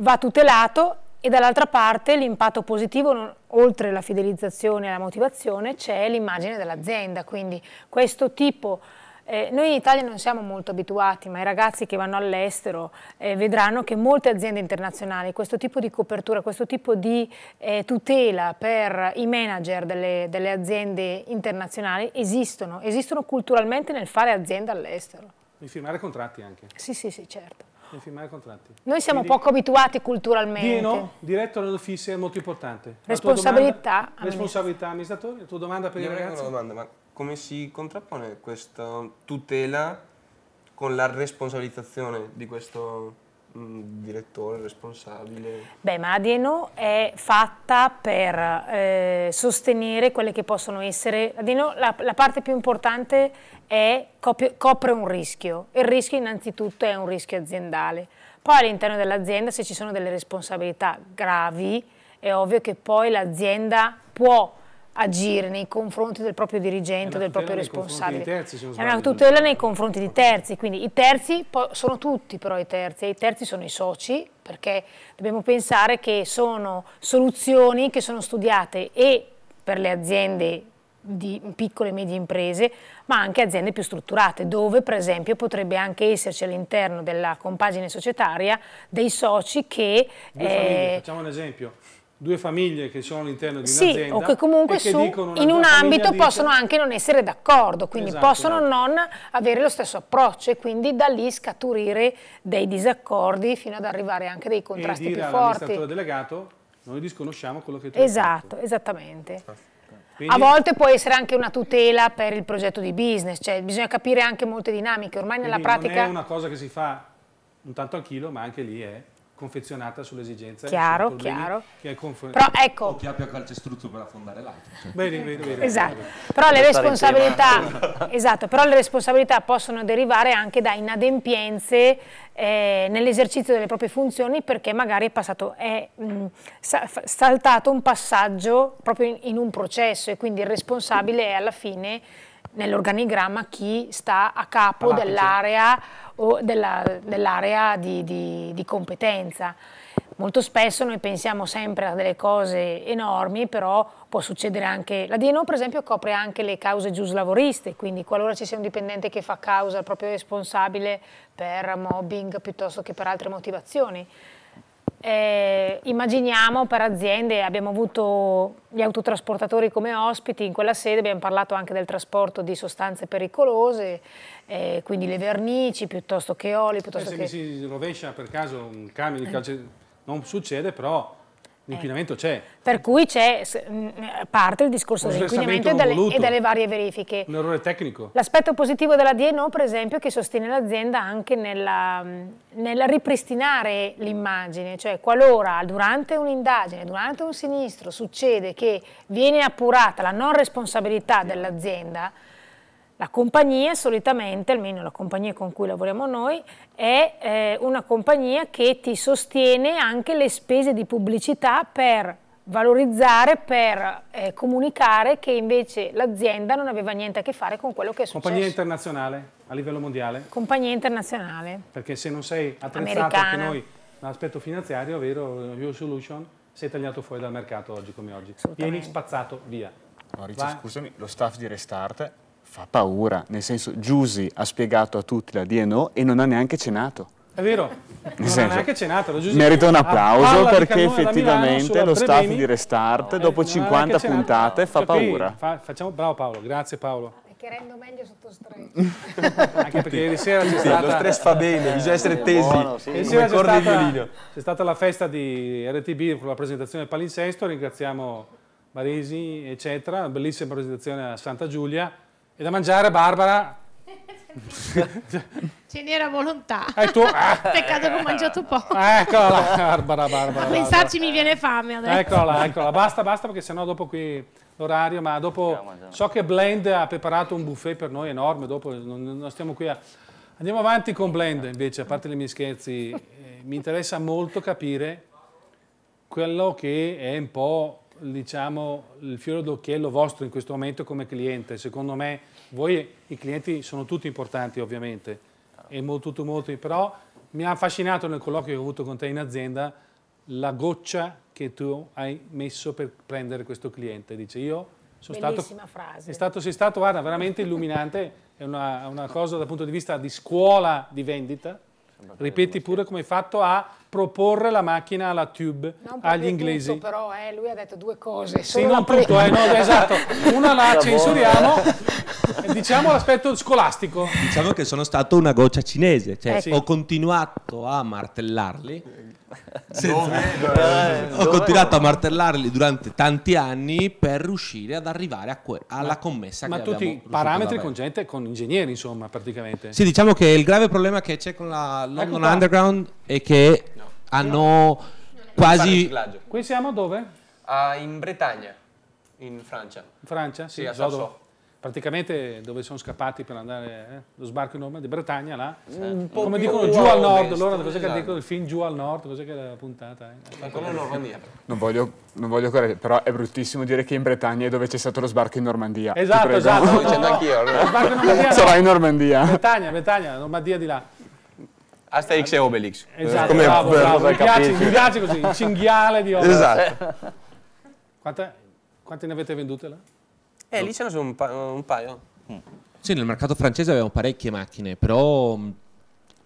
va tutelato e dall'altra parte l'impatto positivo, oltre la fidelizzazione e la motivazione, c'è l'immagine dell'azienda, quindi questo tipo eh, noi in Italia non siamo molto abituati, ma i ragazzi che vanno all'estero eh, vedranno che molte aziende internazionali questo tipo di copertura, questo tipo di eh, tutela per i manager delle, delle, aziende internazionali esistono, esistono culturalmente nel fare azienda all'estero. Di firmare contratti anche? Sì, sì, sì, certo nel firmare contratti. Noi siamo Quindi, poco abituati culturalmente. Pieno, diretto alle fisse è molto importante. Responsabilità. Domanda, responsabilità amministratori, la tua domanda per Io i ragazzi? una domanda, ma come si contrappone questa tutela con la responsabilizzazione di questo direttore, responsabile? Beh, Madieno è fatta per eh, sostenere quelle che possono essere... Adieno, la, la, parte più importante è copre, copre un rischio. Il rischio innanzitutto è un rischio aziendale. Poi all'interno dell'azienda se ci sono delle responsabilità gravi, è ovvio che poi l'azienda può agire nei confronti del proprio dirigente, del proprio responsabile. Terzi, è una tutela nei confronti di terzi, quindi i terzi sono tutti però i terzi, e i terzi sono i soci, perché dobbiamo pensare che sono soluzioni che sono studiate e per le aziende di piccole e medie imprese, ma anche aziende più strutturate, dove per esempio potrebbe anche esserci all'interno della compagine societaria dei soci che... Due famiglie, eh, facciamo un esempio due famiglie che sono all'interno di un'azienda sì, o che comunque che su, in un ambito dice... possono anche non essere d'accordo, quindi esatto, possono esatto. non avere lo stesso approccio e quindi da lì scaturire dei disaccordi fino ad arrivare anche dei contrasti più forti. E dire all'amministratore delegato noi disconosciamo quello che tu Esatto, hai esattamente. Quindi... A volte può essere anche una tutela per il progetto di business, cioè bisogna capire anche molte dinamiche, ormai nella pratica... non è una cosa che si fa un tanto al chilo, ma anche lì è confezionata sulle esigenze chiaro, chiaro. Che conf- però ecco o chi abbia calcestruzzo per affondare l'altro cioè. bene, bene, bene, esatto. Bene. Però, le esatto. però le responsabilità possono derivare anche da inadempienze eh, nell'esercizio delle proprie funzioni perché magari è, passato, è mh, mm, saltato un passaggio proprio in, in un processo e quindi il responsabile è alla fine nell'organigramma chi sta a capo dell'area, della, di, di, di competenza. Molto spesso noi pensiamo sempre a delle cose enormi, però può succedere anche... La DNO per esempio copre anche le cause giuslavoriste, quindi qualora ci sia un dipendente che fa causa al proprio responsabile per mobbing piuttosto che per altre motivazioni, eh, immaginiamo per aziende, abbiamo avuto gli autotrasportatori come ospiti, in quella sede abbiamo parlato anche del trasporto di sostanze pericolose, eh, quindi le vernici piuttosto che oli. Piuttosto eh, se che... mi si rovescia per caso un camion di calce, eh. non succede, però L'inquinamento c'è. Per cui c'è, parte il discorso dell'inquinamento e, e, delle varie verifiche. Un errore tecnico. L'aspetto positivo della DNO, per esempio, è che sostiene l'azienda anche nella, nel ripristinare l'immagine, cioè qualora durante un'indagine, durante un sinistro, succede che viene appurata la non responsabilità dell'azienda, la compagnia solitamente, almeno la compagnia con cui lavoriamo noi, è eh, una compagnia che ti sostiene anche le spese di pubblicità per valorizzare, per eh, comunicare che invece l'azienda non aveva niente a che fare con quello che è successo. Compagnia internazionale a livello mondiale? Compagnia internazionale. Perché se non sei attrezzato anche noi l'aspetto finanziario, vero, Your Solution, sei tagliato fuori dal mercato oggi come oggi. Vieni spazzato via. Maurizio, Vai. scusami, lo staff di Restart fa paura, nel senso Giusy ha spiegato a tutti la DNO e non ha neanche cenato. È vero, nel non senso, ha neanche cenato. Merita un applauso perché effettivamente lo staff di Restart no, eh, dopo 50 puntate fa cioè, paura. Fa, facciamo, bravo Paolo, grazie Paolo che rendo meglio sotto stress. Anche perché ieri sera c'è stata... Lo stress fa bene, eh, bisogna essere tesi. Buono, sì. Ieri sera c'è stata, stata, la festa di RTB con la presentazione del palinsesto, ringraziamo Baresi, eccetera, bellissima presentazione a Santa Giulia. E da mangiare, Barbara? Ce n'era volontà. E eh, tu? Peccato che ho mangiato poco. Ah, eccola Barbara, Barbara. A pensarci mi viene fame adesso. Eccola, eccola. Basta, basta perché sennò dopo qui l'orario, ma dopo so che Blend ha preparato un buffet per noi enorme, dopo non, non stiamo qui a... Andiamo avanti con Blend invece, a parte i miei scherzi, eh, mi interessa molto capire quello che è un po' diciamo, il fiore d'occhiello vostro in questo momento come cliente? Secondo me, voi i clienti sono tutti importanti ovviamente, e molto, tutto, molto, però mi ha affascinato nel colloquio che ho avuto con te in azienda la goccia che tu hai messo per prendere questo cliente. Dice, io sono Bellissima stato... frase. È stato, sei stato, guarda, veramente illuminante, è una, una cosa dal punto di vista di scuola di vendita, ripeti pure come hai fatto a proporre la macchina alla Tube agli inglesi. Tutto, però eh, lui ha detto due cose. Sì, non tutto, eh, no, esatto. Una la censuriamo, diciamo l'aspetto scolastico. Diciamo che sono stato una goccia cinese, cioè sì. Ecco. ho continuato a martellarli. Eh, ho continuato a martellarli durante tanti anni per riuscire ad arrivare que- alla ma, commessa ma che Ma tutti parametri con gente, con ingegneri insomma praticamente. Sì, diciamo che il grave problema che c'è con la ecco London ecco Underground è che no hanno quasi... Qui siamo dove? Uh, in Bretagna, in Francia. In Francia? Sì, sì a so Praticamente dove sono scappati per andare, eh? lo sbarco in Normandia, di Bretagna là, sì. come dicono giù al nord, loro allora, cos'è esatto. che dicono il film giù al nord, cos'è che è la puntata? Eh? Come la Normandia. Non voglio, non voglio correre, però è bruttissimo dire che in Bretagna è dove c'è stato lo sbarco in Normandia. Esatto, esatto. Sto dicendo anch'io. Allora. Lo sbarco in Sarà in Normandia. Bretagna, Bretagna, Normandia di là. Asterix e Obelix. Esatto, Come bravo, bravo. Mi piace, mi piace così, il cinghiale di Obelix. Esatto. Eh. Quante, quante ne avete vendute là? Eh, lì ce ne sono un, pa un paio. Mm. Sì, nel mercato francese avevamo parecchie macchine, però mm,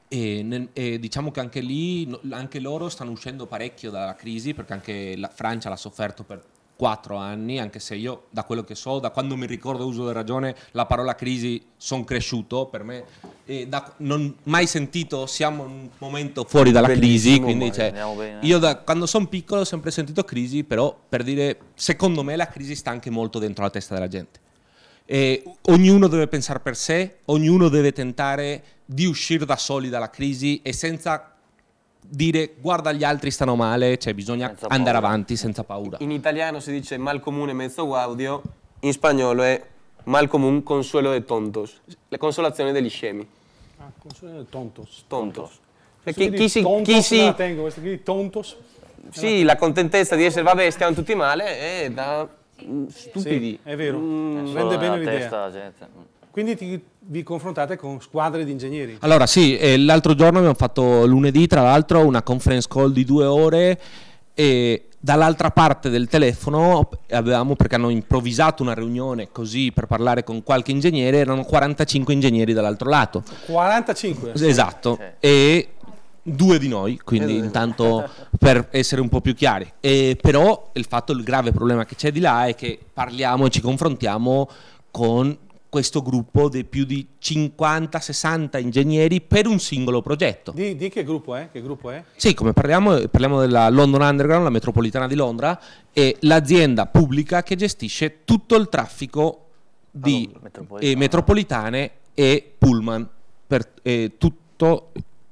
e nel, e diciamo che anche lì, anche loro stanno uscendo parecchio dalla crisi perché anche la Francia l'ha sofferto per 4 anni, anche se io da quello che so, da quando mi ricordo uso della ragione, la parola crisi sono cresciuto per me, da, non mai sentito siamo un momento fuori dalla Bellissimo, crisi, quindi cioè, eh. io da quando sono piccolo ho sempre sentito crisi, però per dire, secondo me la crisi sta anche molto dentro la testa della gente. E ognuno deve pensare per sé, ognuno deve tentare di uscire da soli dalla crisi e senza dire guarda gli altri stanno male, cioè bisogna senza andare paura. avanti senza paura. In italiano si dice mal comune mezzo guaudio, in spagnolo è mal comune consuelo de tontos, le consolazioni degli scemi. Ah, consuelo de tontos. Tontos. Cioè, cioè chi, chi si... Tontos chi si... La tengo, questa qui, tontos. Sì, la contentezza di essere vabbè stiamo tutti male è da mm, stupidi. Sì, è vero, mm, rende bene l'idea. Testa, gente. Quindi ti, vi confrontate con squadre di ingegneri. Allora sì, eh, l'altro giorno abbiamo fatto lunedì tra l'altro una conference call di due ore e dall'altra parte del telefono avevamo, perché hanno improvvisato una riunione così per parlare con qualche ingegnere, erano 45 ingegneri dall'altro lato. 45? Esatto, sì. e due di noi, quindi esatto. intanto eh. per essere un po' più chiari. E però il fatto, il grave problema che c'è di là è che parliamo e ci confrontiamo con questo gruppo di più di 50-60 ingegneri per un singolo progetto. Di, di che, gruppo che, gruppo è? Sì, come parliamo, parliamo della London Underground, la metropolitana di Londra, è l'azienda pubblica che gestisce tutto il traffico di ah, metropolitane. Eh, metropolitane. e pullman per eh, tutto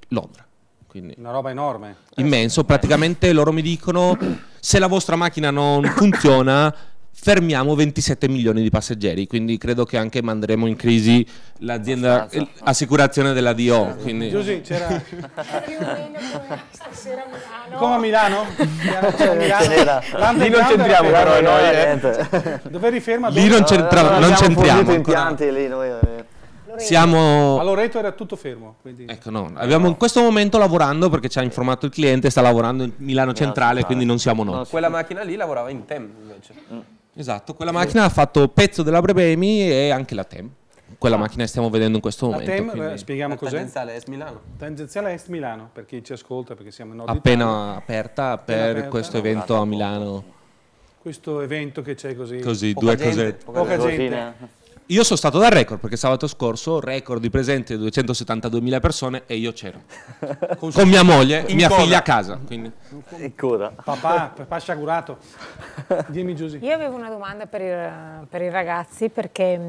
Londra. Quindi Una roba enorme. Immenso, praticamente loro mi dicono se la vostra macchina non funziona fermiamo 27 milioni di passeggeri, quindi credo che anche manderemo in crisi l'azienda assicurazione della DO. Quindi... Giussi, c'era... Come a Milano? Lì non c'entriamo però noi. Eh. Eh. Dove riferma? Lì non c'entriamo. Ecco. Eh. Siamo... A Loreto era tutto fermo. Quindi... Ecco, no. Abbiamo in questo momento lavorando perché ci ha informato il cliente, sta lavorando in Milano, Centrale, quindi non siamo noi. quella macchina lì lavorava in TEM invece. Mm. Esatto, quella macchina ha fatto pezzo della Brevemi e anche la TEM. Quella ah. macchina che stiamo vedendo in questo la momento. TEM, quindi... spieghiamo cos'è. Tangenziale Est Milano. Tangenziale Est Milano, per chi ci ascolta, perché siamo in Nord Appena Italia. aperta per aperta, questo no, evento a Milano. Questo evento che c'è così. Così, poca due cose. Poca, poca gente. Io sono stato da record perché sabato scorso record di presente 272.000 persone e io c'ero. Con, Con mia moglie e mia coda. figlia a casa. Quindi. In coda. Papà, papà sciagurato. Dimmi Giusy. Io avevo una domanda per, il, per i ragazzi perché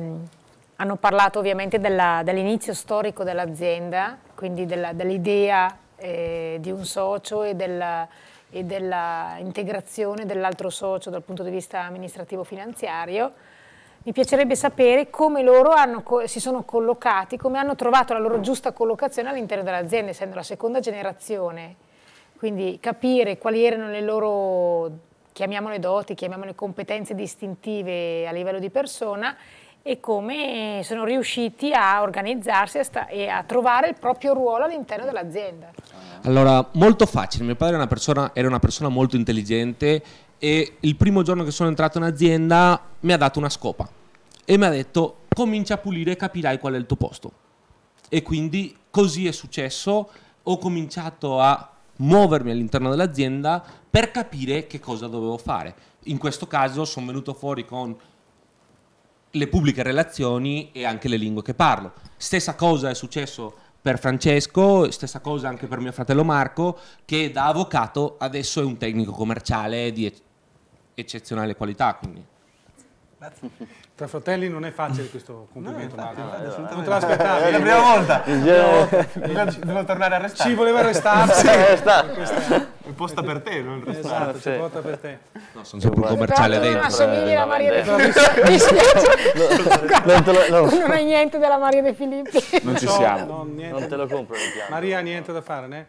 hanno parlato ovviamente della, dell'inizio storico dell'azienda, quindi della, dell'idea eh, di un socio e della e dell'integrazione dell'altro socio dal punto di vista amministrativo-finanziario mi piacerebbe sapere come loro hanno, si sono collocati, come hanno trovato la loro giusta collocazione all'interno dell'azienda, essendo la seconda generazione. Quindi capire quali erano le loro, chiamiamole doti, chiamiamole competenze distintive a livello di persona e come sono riusciti a organizzarsi e a trovare il proprio ruolo all'interno dell'azienda. Allora, molto facile, mio padre era una persona, era una persona molto intelligente e il primo giorno che sono entrato in azienda mi ha dato una scopa e mi ha detto comincia a pulire e capirai qual è il tuo posto. E quindi così è successo, ho cominciato a muovermi all'interno dell'azienda per capire che cosa dovevo fare. In questo caso sono venuto fuori con le pubbliche relazioni e anche le lingue che parlo. Stessa cosa è successo per Francesco, stessa cosa anche per mio fratello Marco, che da avvocato adesso è un tecnico commerciale di eccezionale qualità. Quindi. Tra fratelli non è facile questo complimento, no, infatti, Mario. No, non te l'aspettavi. È la prima volta. Devo, tornare a restare. Ci voleva restarsi. È posta per te, non restare. Esatto, ah, sì. posta per te. No, sono sempre un commerciale dentro. Non assomigli eh, alla Maria De Filippi. Non hai niente della Maria De Filippi. Non ci siamo. Non te lo compro. Maria, niente da fare, ne?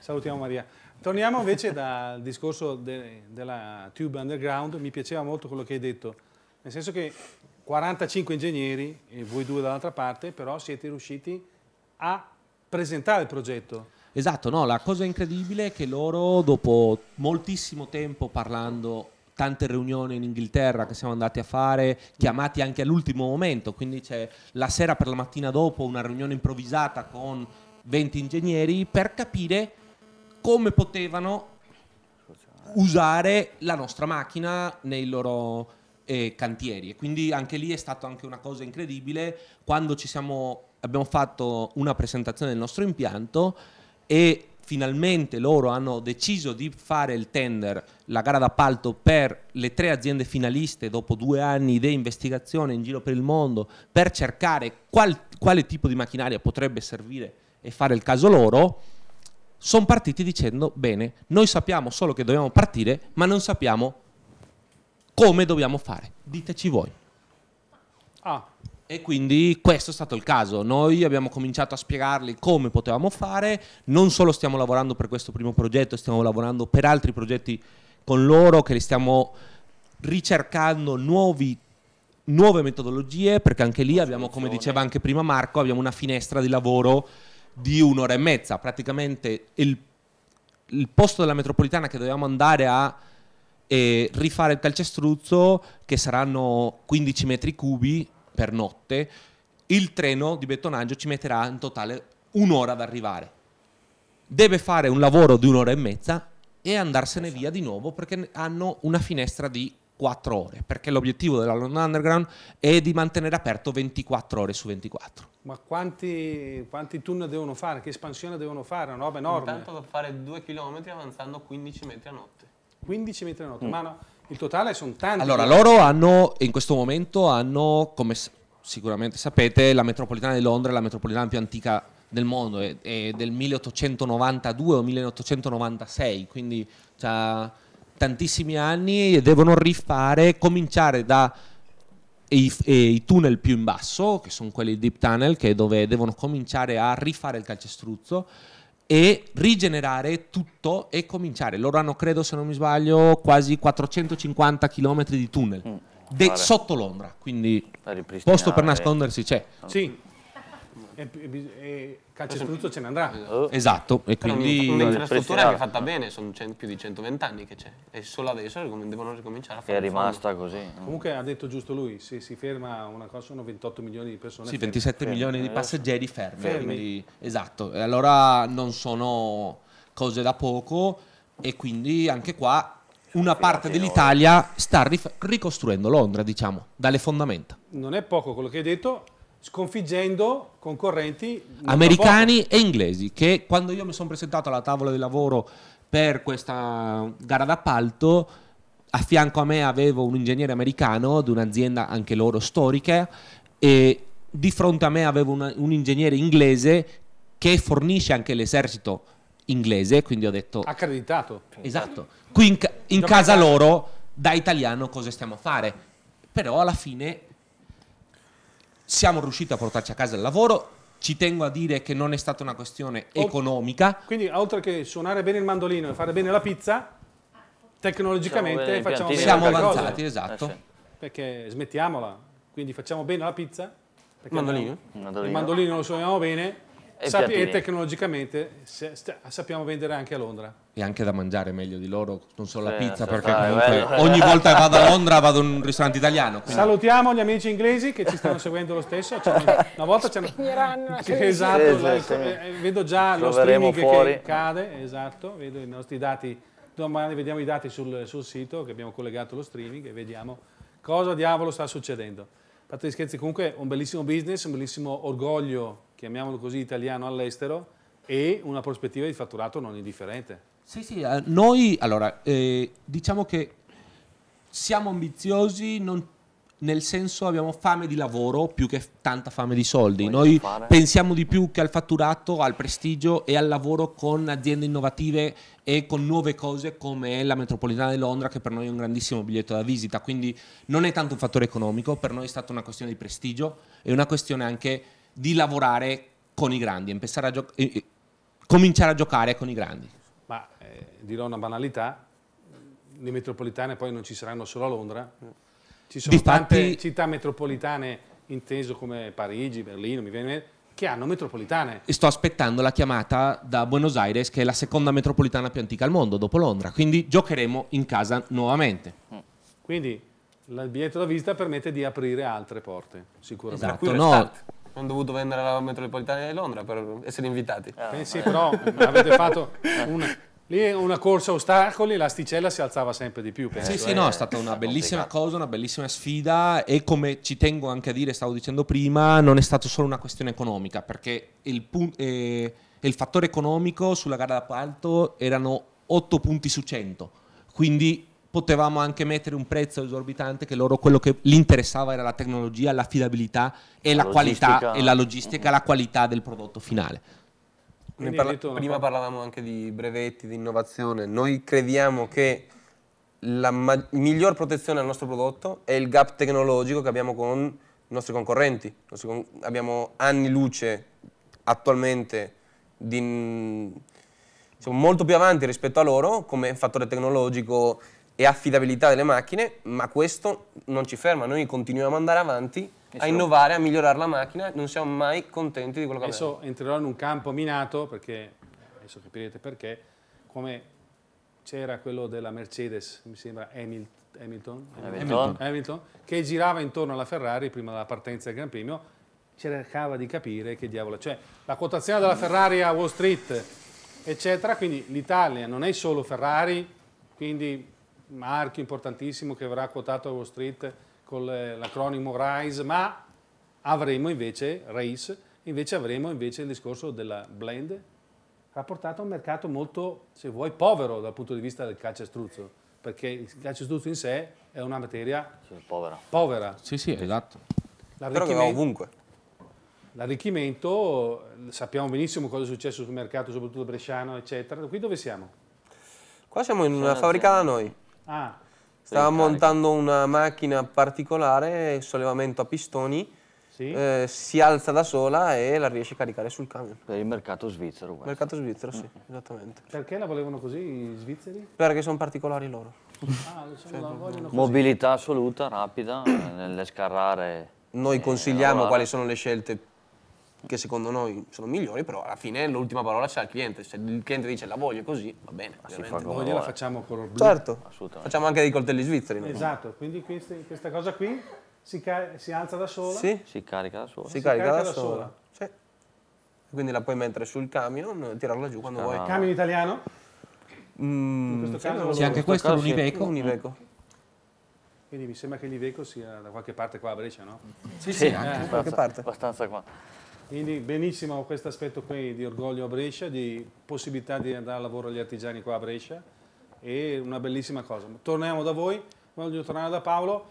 Salutiamo Maria. Torniamo invece dal discorso de, della Tube Underground, mi piaceva molto quello che hai detto, nel senso che 45 ingegneri, e voi due dall'altra parte, però siete riusciti a presentare il progetto. Esatto, no, la cosa incredibile è che loro dopo moltissimo tempo parlando tante riunioni in Inghilterra che siamo andati a fare, chiamati anche all'ultimo momento, quindi c'è la sera per la mattina dopo una riunione improvvisata con 20 ingegneri per capire come potevano usare la nostra macchina nei loro eh, cantieri. E quindi anche lì è stata anche una cosa incredibile quando siamo, abbiamo fatto una presentazione del nostro impianto e finalmente loro hanno deciso di fare il tender, la gara d'appalto per le tre aziende finaliste dopo due anni di investigazione in giro per il mondo per cercare qual, quale tipo di macchinaria potrebbe servire e fare il caso loro sono partiti dicendo bene, noi sappiamo solo che dobbiamo partire, ma non sappiamo come dobbiamo fare. Diteci voi. Ah. E quindi questo è stato il caso. Noi abbiamo cominciato a spiegargli come potevamo fare, non solo stiamo lavorando per questo primo progetto, stiamo lavorando per altri progetti con loro che li stiamo ricercando nuovi nuove metodologie perché anche lì abbiamo come diceva anche prima Marco abbiamo una finestra di lavoro di un'ora e mezza, praticamente il, il posto della metropolitana che dovevamo andare a eh, rifare il calcestruzzo, che saranno 15 metri cubi per notte, il treno di bettonaggio ci metterà in totale un'ora ad arrivare. Deve fare un lavoro di un'ora e mezza e andarsene esatto. via di nuovo perché hanno una finestra di 4 ore, perché l'obiettivo della London Underground è di mantenere aperto 24 ore su 24. Ma quanti, quanti tunnel devono fare? Che espansione devono fare? Una roba enorme. Intanto da fare 2 km avanzando 15 metri a notte. 15 metri a notte, mm. ma no, il totale sono tanti. Allora, loro hanno, in questo momento, hanno, come sicuramente sapete, la metropolitana di Londra è la metropolitana più antica del mondo, è, è del 1892 o 1896, quindi... Cioè, tantissimi anni e devono rifare, cominciare da i, i, tunnel più in basso, che sono quelli deep tunnel, che è dove devono cominciare a rifare il calcestruzzo e rigenerare tutto e cominciare. Loro hanno, credo, se non mi sbaglio, quasi 450 km di tunnel. Mm. De, sotto Londra, quindi posto per nascondersi c'è. Sì, e, e Calcestruzzo ce ne andrà. Eh, esatto, e quindi... Un'infrastruttura che è fatta bene, sono cent- più di 120 anni che c'è, e solo adesso devono ricominciare a fare. È rimasta così. Comunque ha detto giusto lui, se si ferma una cosa sono 28 milioni di persone. Sì, 27 ferme. milioni di eh, passeggeri fermi. fermi. Quindi, esatto, e allora non sono cose da poco e quindi anche qua una parte dell'Italia sta ricostruendo Londra, diciamo, dalle fondamenta. Non è poco quello che hai detto, sconfiggendo concorrenti americani e inglesi che quando io mi sono presentato alla tavola di lavoro per questa gara d'appalto a fianco a me avevo un ingegnere americano di un'azienda anche loro storica e di fronte a me avevo una, un ingegnere inglese che fornisce anche l'esercito inglese quindi ho detto accreditato esatto qui in, in casa loro da italiano cosa stiamo a fare però alla fine siamo riusciti a portarci a casa il lavoro. Ci tengo a dire che non è stata una questione economica. Quindi, oltre che suonare bene il mandolino e fare bene la pizza, tecnologicamente siamo, facciamo bene siamo avanzati, esatto. Eh sì. Perché smettiamola, quindi facciamo bene la pizza. Mandolino. Mandolino. Il mandolino lo suoniamo bene e, e tecnologicamente se, st- sappiamo vendere anche a Londra. E anche da mangiare meglio di loro, non solo la pizza, perché comunque ogni volta che vado a Londra vado in un ristorante italiano. quindi- Salutiamo gli amici inglesi che ci stanno seguendo lo stesso. C'è Una volta c'è Spegneranno la televisione. Esatto, Sì, esatto, esatto. eh, vedo già lo Troveremo streaming fuori. che cade, esatto, vedo i nostri dati, domani vediamo i dati sul, sul sito che abbiamo collegato lo streaming e vediamo cosa diavolo sta succedendo. A parte scherzi, comunque un bellissimo business, un bellissimo orgoglio chiamiamolo così, italiano all'estero e una prospettiva di fatturato non indifferente. Sì, sì, eh, noi allora eh, diciamo che siamo ambiziosi, non, nel senso abbiamo fame di lavoro più che tanta fame di soldi. Noi pensiamo di più che al fatturato, al prestigio e al lavoro con aziende innovative e con nuove cose come la metropolitana di Londra che per noi è un grandissimo biglietto da visita. Quindi non è tanto un fattore economico, per noi è stata una questione di prestigio e una questione anche di di lavorare con i grandi, a gio- eh, cominciare a giocare con i grandi. Ma eh, dirò una banalità, le metropolitane poi non ci saranno solo a Londra, ci sono Difatti, tante città metropolitane inteso come Parigi, Berlino, mi viene che hanno metropolitane. Sto aspettando la chiamata da Buenos Aires, che è la seconda metropolitana più antica al mondo, dopo Londra. Quindi giocheremo in casa nuovamente. Quindi il biglietto da visita permette di aprire altre porte, sicuramente. Esatto, no hanno dovuto vendere la metropolitana di Londra per essere invitati. Ah, eh, sì, però mm, avete fatto una, Lì una corsa a ostacoli, l'asticella si alzava sempre di più. Eh, penso. Sì, sì, eh. no, è stata una bellissima cosa, una bellissima sfida e come ci tengo anche a dire, stavo dicendo prima, non è stata solo una questione economica, perché il, eh, il fattore economico sulla gara d'appalto erano 8 punti su 100, quindi potevamo anche mettere un prezzo esorbitante che loro quello che li interessava era la tecnologia, l'affidabilità e la, la qualità e la logistica, la qualità del prodotto finale. Parla- prima parlavamo anche di brevetti, di innovazione. Noi crediamo che la ma- miglior protezione al nostro prodotto è il gap tecnologico che abbiamo con i nostri concorrenti. con- abbiamo anni luce attualmente di, diciamo, molto più avanti rispetto a loro come fattore tecnologico, e affidabilità delle macchine, ma questo non ci ferma, noi continuiamo ad andare avanti a innovare, a migliorare la macchina, non siamo mai contenti di quello che abbiamo. Adesso entrerò in un campo minato, perché adesso capirete perché, come c'era quello della Mercedes, mi sembra Hamilton, Hamilton, Hamilton. Hamilton che girava intorno alla Ferrari prima della partenza del Gran Premio, cercava di capire che diavolo, cioè la quotazione della Ferrari a Wall Street, eccetera, quindi l'Italia non è solo Ferrari, quindi marchio importantissimo che verrà quotato a Wall Street con l'acronimo RISE, ma avremo invece RACE, invece avremo invece il discorso della blend rapportato a un mercato molto, se vuoi, povero dal punto di vista del calcestruzzo, perché il calcestruzzo in sé è una materia povera. povera. Sì, sì, esatto. Però che va ovunque. L'arricchimento, sappiamo benissimo cosa è successo sul mercato, soprattutto bresciano, eccetera. Qui dove siamo? Qua siamo in una fabbrica da noi. Ah. Stava montando una macchina particolare, sollevamento a pistoni, sì. eh, si alza da sola e la riesce a caricare sul camion. Per il mercato svizzero. Questo. Mercato svizzero, sì, mm. esattamente. Perché la volevano così i svizzeri? Perché sono particolari loro. Ah, diciamo cioè, mobilità assoluta, rapida, nelle scarrare. Noi consigliamo quali sono le scelte che secondo noi sono migliori, però alla fine l'ultima parola c'è al cliente. Se il cliente dice la voglio così, va bene. la Noi la facciamo color blu. Certo, facciamo anche dei coltelli svizzeri. No? Esatto, quindi queste, questa cosa qui si, si, alza da sola. Sì. Si carica da sola. Si, si carica, carica, da, da sola. sola. Sì. Quindi la puoi mettere sul camion, e tirarla giù quando Scanale. vuoi. Camion italiano? Mm, in questo caso c'è sì, anche questo caso l'Univeco. Sì. Univeco. Quindi mi sembra che l'Iveco sia da qualche parte qua a Brescia, no? Sì, sì, sì anche da qualche parte. Abbastanza qua. Quindi benissimo questo aspetto qui di orgoglio a Brescia, di possibilità di andare a lavoro agli artigiani qua a Brescia, è una bellissima cosa. Torniamo da voi, voglio tornare da Paolo.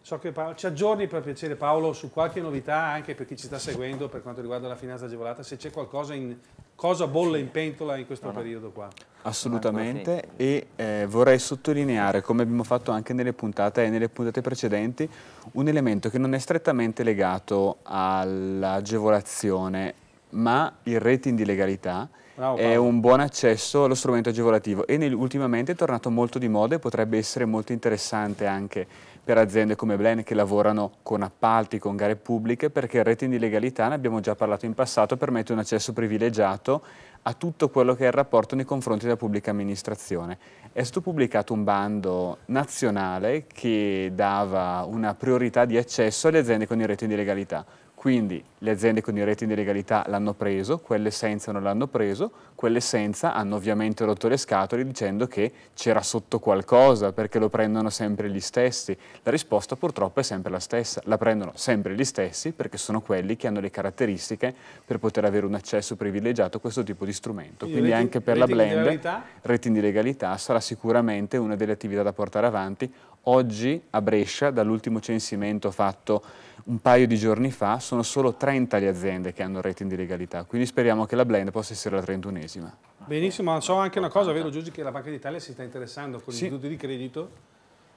So che Paolo, ci aggiorni per piacere Paolo su qualche novità anche per chi ci sta seguendo per quanto riguarda la finanza agevolata, se c'è qualcosa in cosa bolle in pentola in questo no, no. periodo qua. Assolutamente ecco, e eh, vorrei sottolineare, come abbiamo fatto anche nelle puntate e nelle puntate precedenti, un elemento che non è strettamente legato all'agevolazione, ma il rating di legalità Bravo, è un buon accesso allo strumento agevolativo e nel, ultimamente è tornato molto di moda e potrebbe essere molto interessante anche per aziende come Blen che lavorano con appalti, con gare pubbliche, perché il rating di legalità, ne abbiamo già parlato in passato, permette un accesso privilegiato a tutto quello che è il rapporto nei confronti della pubblica amministrazione. È stato pubblicato un bando nazionale che dava una priorità di accesso alle aziende con il rating di legalità. Quindi le aziende con i rating di legalità l'hanno preso, quelle senza non l'hanno preso, quelle senza hanno ovviamente rotto le scatole dicendo che c'era sotto qualcosa perché lo prendono sempre gli stessi. La risposta purtroppo è sempre la stessa, la prendono sempre gli stessi perché sono quelli che hanno le caratteristiche per poter avere un accesso privilegiato a questo tipo di strumento. Quindi, Quindi anche per la Blend, rating di legalità sarà sicuramente una delle attività da portare avanti. Oggi a Brescia, dall'ultimo censimento fatto un paio di giorni fa, sono solo 30 le aziende che hanno il rating di legalità, quindi speriamo che la blend possa essere la 31esima. Benissimo, so anche una cosa, vero Giugi, che la Banca d'Italia si sta interessando con gli sì. istituti di credito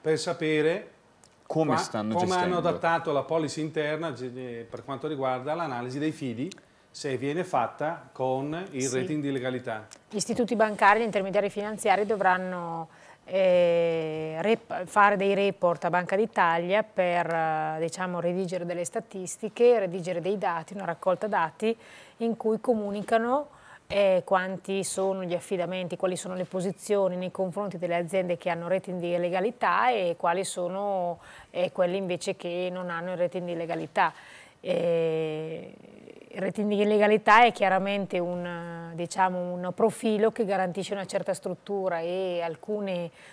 per sapere come, qua, come hanno adattato la policy interna eh, per quanto riguarda l'analisi dei fidi se viene fatta con il sì. rating di legalità. Gli istituti bancari, gli intermediari finanziari dovranno eh, fare dei report a Banca d'Italia per eh, diciamo, redigere delle statistiche, redigere dei dati, una raccolta dati in cui comunicano eh, quanti sono gli affidamenti, quali sono le posizioni nei confronti delle aziende che hanno rating di legalità e quali sono eh, quelle invece che non hanno il rating di legalità. Eh, il rating di legalità è chiaramente un, eh, diciamo, un, profilo che garantisce una certa struttura e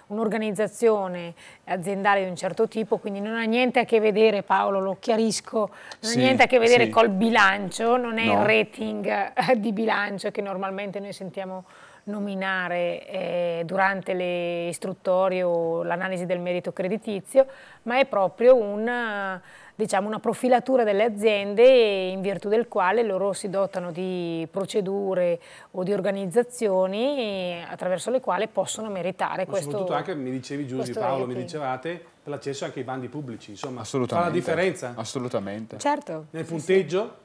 un'organizzazione aziendale di un certo tipo, quindi non ha niente a che vedere, Paolo lo chiarisco, non sì, ha niente a che vedere sì. col bilancio, non è no. il rating eh, di bilancio che normalmente noi sentiamo nominare eh, durante le istruttorie o l'analisi del merito creditizio, ma è proprio un eh, diciamo, una profilatura delle aziende in virtù del quale loro si dotano di procedure o di organizzazioni attraverso le quali possono meritare Ma questo. Soprattutto anche, mi dicevi Giusy, Paolo, mi dicevate, per l'accesso anche ai bandi pubblici, insomma, fa la differenza. Assolutamente. Certo. Nel punteggio? Sì, sì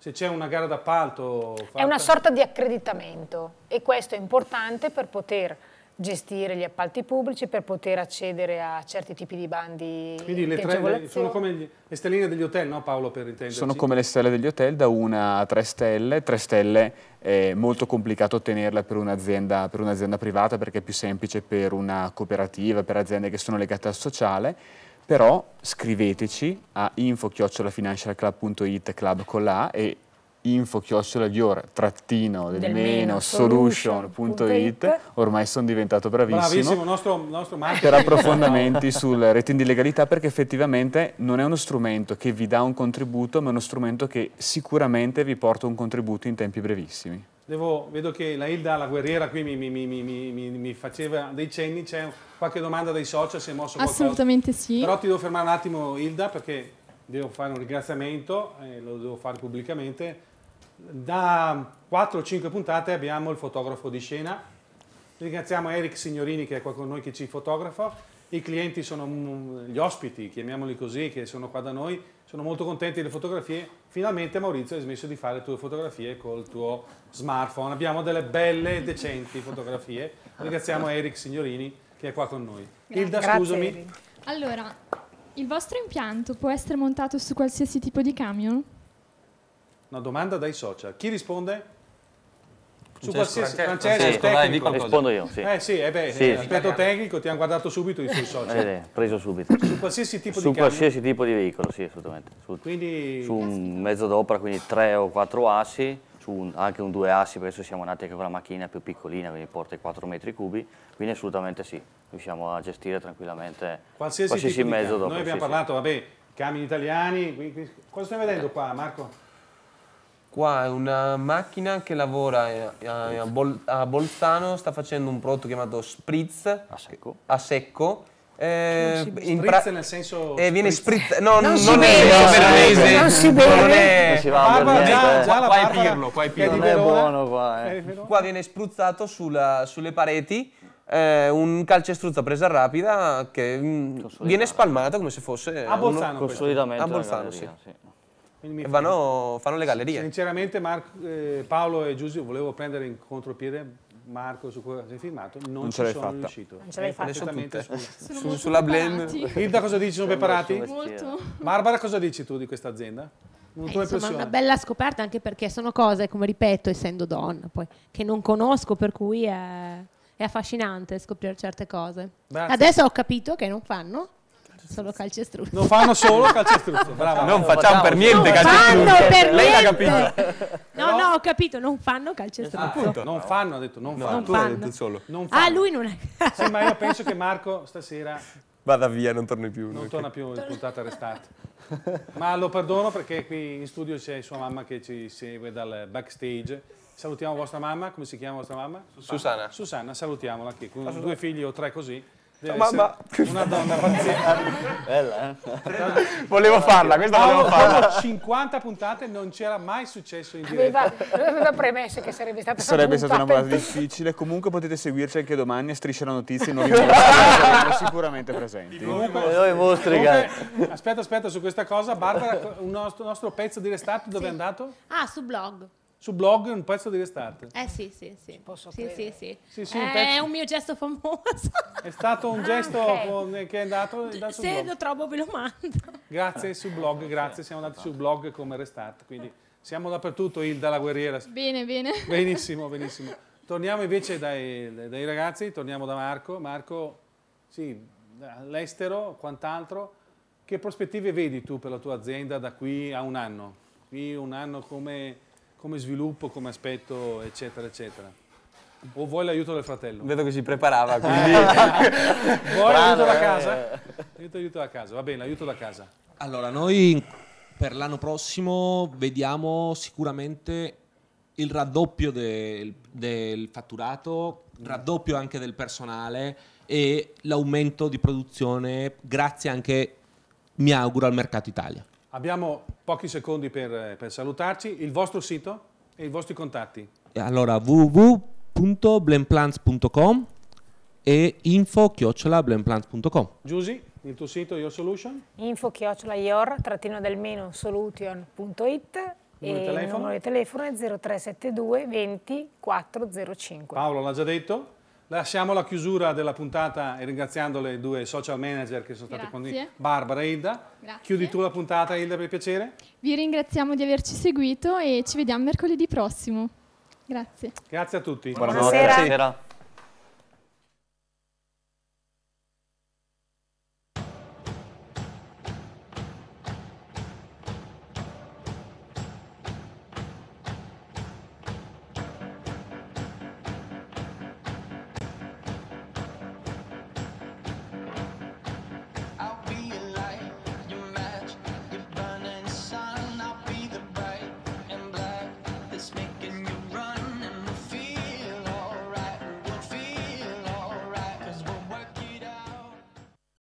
se c'è una gara d'appalto... È una sorta di accreditamento e questo è importante per poter gestire gli appalti pubblici per poter accedere a certi tipi di bandi Quindi le tre sono come gli, le stelline degli hotel, no Paolo per intenderci? Sono come le stelle degli hotel, da una a tre stelle, tre stelle è molto complicato ottenerla per un'azienda un privata perché è più semplice per una cooperativa, per aziende che sono legate al sociale, però scriveteci a info-financialclub.it club con la e info chiocciolagliore trattino del, del meno solution.it ormai sono diventato bravissimo, bravissimo nostro, nostro per approfondimenti sul reti di legalità perché effettivamente non è uno strumento che vi dà un contributo ma è uno strumento che sicuramente vi porta un contributo in tempi brevissimi Devo, vedo che la Hilda, la guerriera, qui mi, mi, mi, mi faceva dei cenni, c'è qualche domanda dai social, si è mosso qualcosa. Assolutamente sì. Però ti devo fermare un attimo Hilda perché devo fare un ringraziamento, eh, lo devo fare pubblicamente, da 4 o 5 puntate abbiamo il fotografo di scena. Ringraziamo Eric Signorini che è qua con noi che ci fotografa. I clienti sono gli ospiti, chiamiamoli così, che sono qua da noi. Sono molto contenti delle fotografie. Finalmente Maurizio hai smesso di fare le tue fotografie col tuo smartphone. Abbiamo delle belle e decenti fotografie. Ringraziamo Eric Signorini che è qua con noi. Hilda, Grazie, scusami. Eric. Allora, il vostro impianto può essere montato su qualsiasi tipo di camion? una domanda dai social. Chi risponde? Su Francesco, qualsiasi Francesco, Francesco sì, tecnico. Dai, rispondo io, sì. Eh sì, eh beh, sì, aspetto tecnico, ti hanno guardato subito i eh, social. Eh, preso subito. Su qualsiasi tipo su di qualsiasi tipo di veicolo, sì, assolutamente. Su, quindi... su un mezzo d'opera, quindi tre o quattro assi, su un, anche un due assi, perché adesso siamo nati anche con la macchina più piccolina, quindi porta i 4 metri cubi, quindi assolutamente sì, riusciamo a gestire tranquillamente qualsiasi, qualsiasi mezzo d'opera. Noi abbiamo parlato, vabbè, camion italiani, quindi, cosa stai vedendo qua Marco? Qua è una macchina che lavora eh, a, a, a Bolzano, sta facendo un prodotto chiamato Spritz a secco. A secco eh, si, spritz nel senso eh, viene spritz no, non, non, non è bellese, non si beve non è, non si beve Barbara, già, già la qua è pirlo qua è pirlo non è buono qua eh. qua viene spruzzato sulla, sulle pareti eh, un calcestruzzo a presa rapida che mm, viene spalmato come se fosse a Bolzano, un, a Bolzano sì. E vanno, fanno le gallerie. Sinceramente Marco, eh, Paolo e Giusy volevo prendere in contropiede Marco su cui sei filmato, non, non ce l'hai fatta. Riuscito. Non ce l'hai fatta. Su, su, sulla blend. Hilda cosa dici, sono preparati? Molto. Barbara cosa dici tu di questa azienda? Eh, insomma, impressione. è una bella scoperta anche perché sono cose, come ripeto, essendo donna, poi, che non conosco, per cui è, è affascinante scoprire certe cose. Grazie. Adesso ho capito che non fanno, Solo calcestruzzo. Lo fanno solo calcestruzzo, brava. Non facciamo per niente calcestruzzo. Fanno per Lei l'ha capita. No, no, ho capito, non fanno calcestruzzo. Esatto. Appunto, non fanno, ha detto, non fanno. Tu hai detto solo. Non ah, fanno. Ah, lui non è. Sì, ma io penso che Marco stasera vada via, non torni più. Non torna più in puntata restata. Ma lo perdono perché qui in studio c'è sua mamma che ci segue dal backstage. Salutiamo vostra mamma, come si chiama vostra mamma? Susanna. Susanna, salutiamola, che con due figli o tre così Deve Mamma. Una donna pazzesca. Bella, eh? Volevo farla, questa volevo farla. 50 puntate non c'era mai successo in diretta. Aveva, aveva premesso che sarebbe stata Sarebbe stata una cosa difficile. Comunque potete seguirci anche domani a Striscia la Notizia. Noi saremo sicuramente presenti. Noi mostri, Aspetta, aspetta, su questa cosa. Barbara, un nostro, nostro pezzo di restart dove sì. è andato? Ah, su blog su blog un pezzo di restart. Eh sì, sì, sì. Posso sì, sì, sì. sì, sì un è un mio gesto famoso. È stato un ah, gesto ah, okay. che è andato, è andato Se lo trovo ve lo mando. Grazie su blog, grazie, siamo andati su blog come restart, quindi siamo dappertutto Ilda la guerriera. Bene, bene. Benissimo, benissimo. Torniamo invece dai, dai ragazzi, torniamo da Marco. Marco, sì, all'estero, quant'altro. Che prospettive vedi tu per la tua azienda da qui a un anno? Qui un anno come come sviluppo, come aspetto, eccetera, eccetera. O vuoi l'aiuto del fratello? Vedo che si preparava, quindi... vuoi l'aiuto da eh. casa? Aiuto, aiuto da casa, va bene, aiuto da casa. Allora, noi per l'anno prossimo vediamo sicuramente il raddoppio del, del fatturato, il raddoppio anche del personale e l'aumento di produzione grazie anche, mi auguro, al mercato Italia. Abbiamo pochi secondi per, per salutarci. Il vostro sito e i vostri contatti? Allora, www.blenplants.com e info-blenplants.com. Giusy, il tuo sito Your Solution? info-your-del-solution.it il telefono? numero di telefono è 0372 20 405. Paolo l'ha già detto? Lasciamo la chiusura della puntata ringraziando le due social manager che sono state Grazie. con noi, Barbara e Ilda. Grazie. Chiudi tu la puntata, Ilda, per piacere. Vi ringraziamo di averci seguito e ci vediamo mercoledì prossimo. Grazie. Grazie a tutti. Buonasera. Buonasera.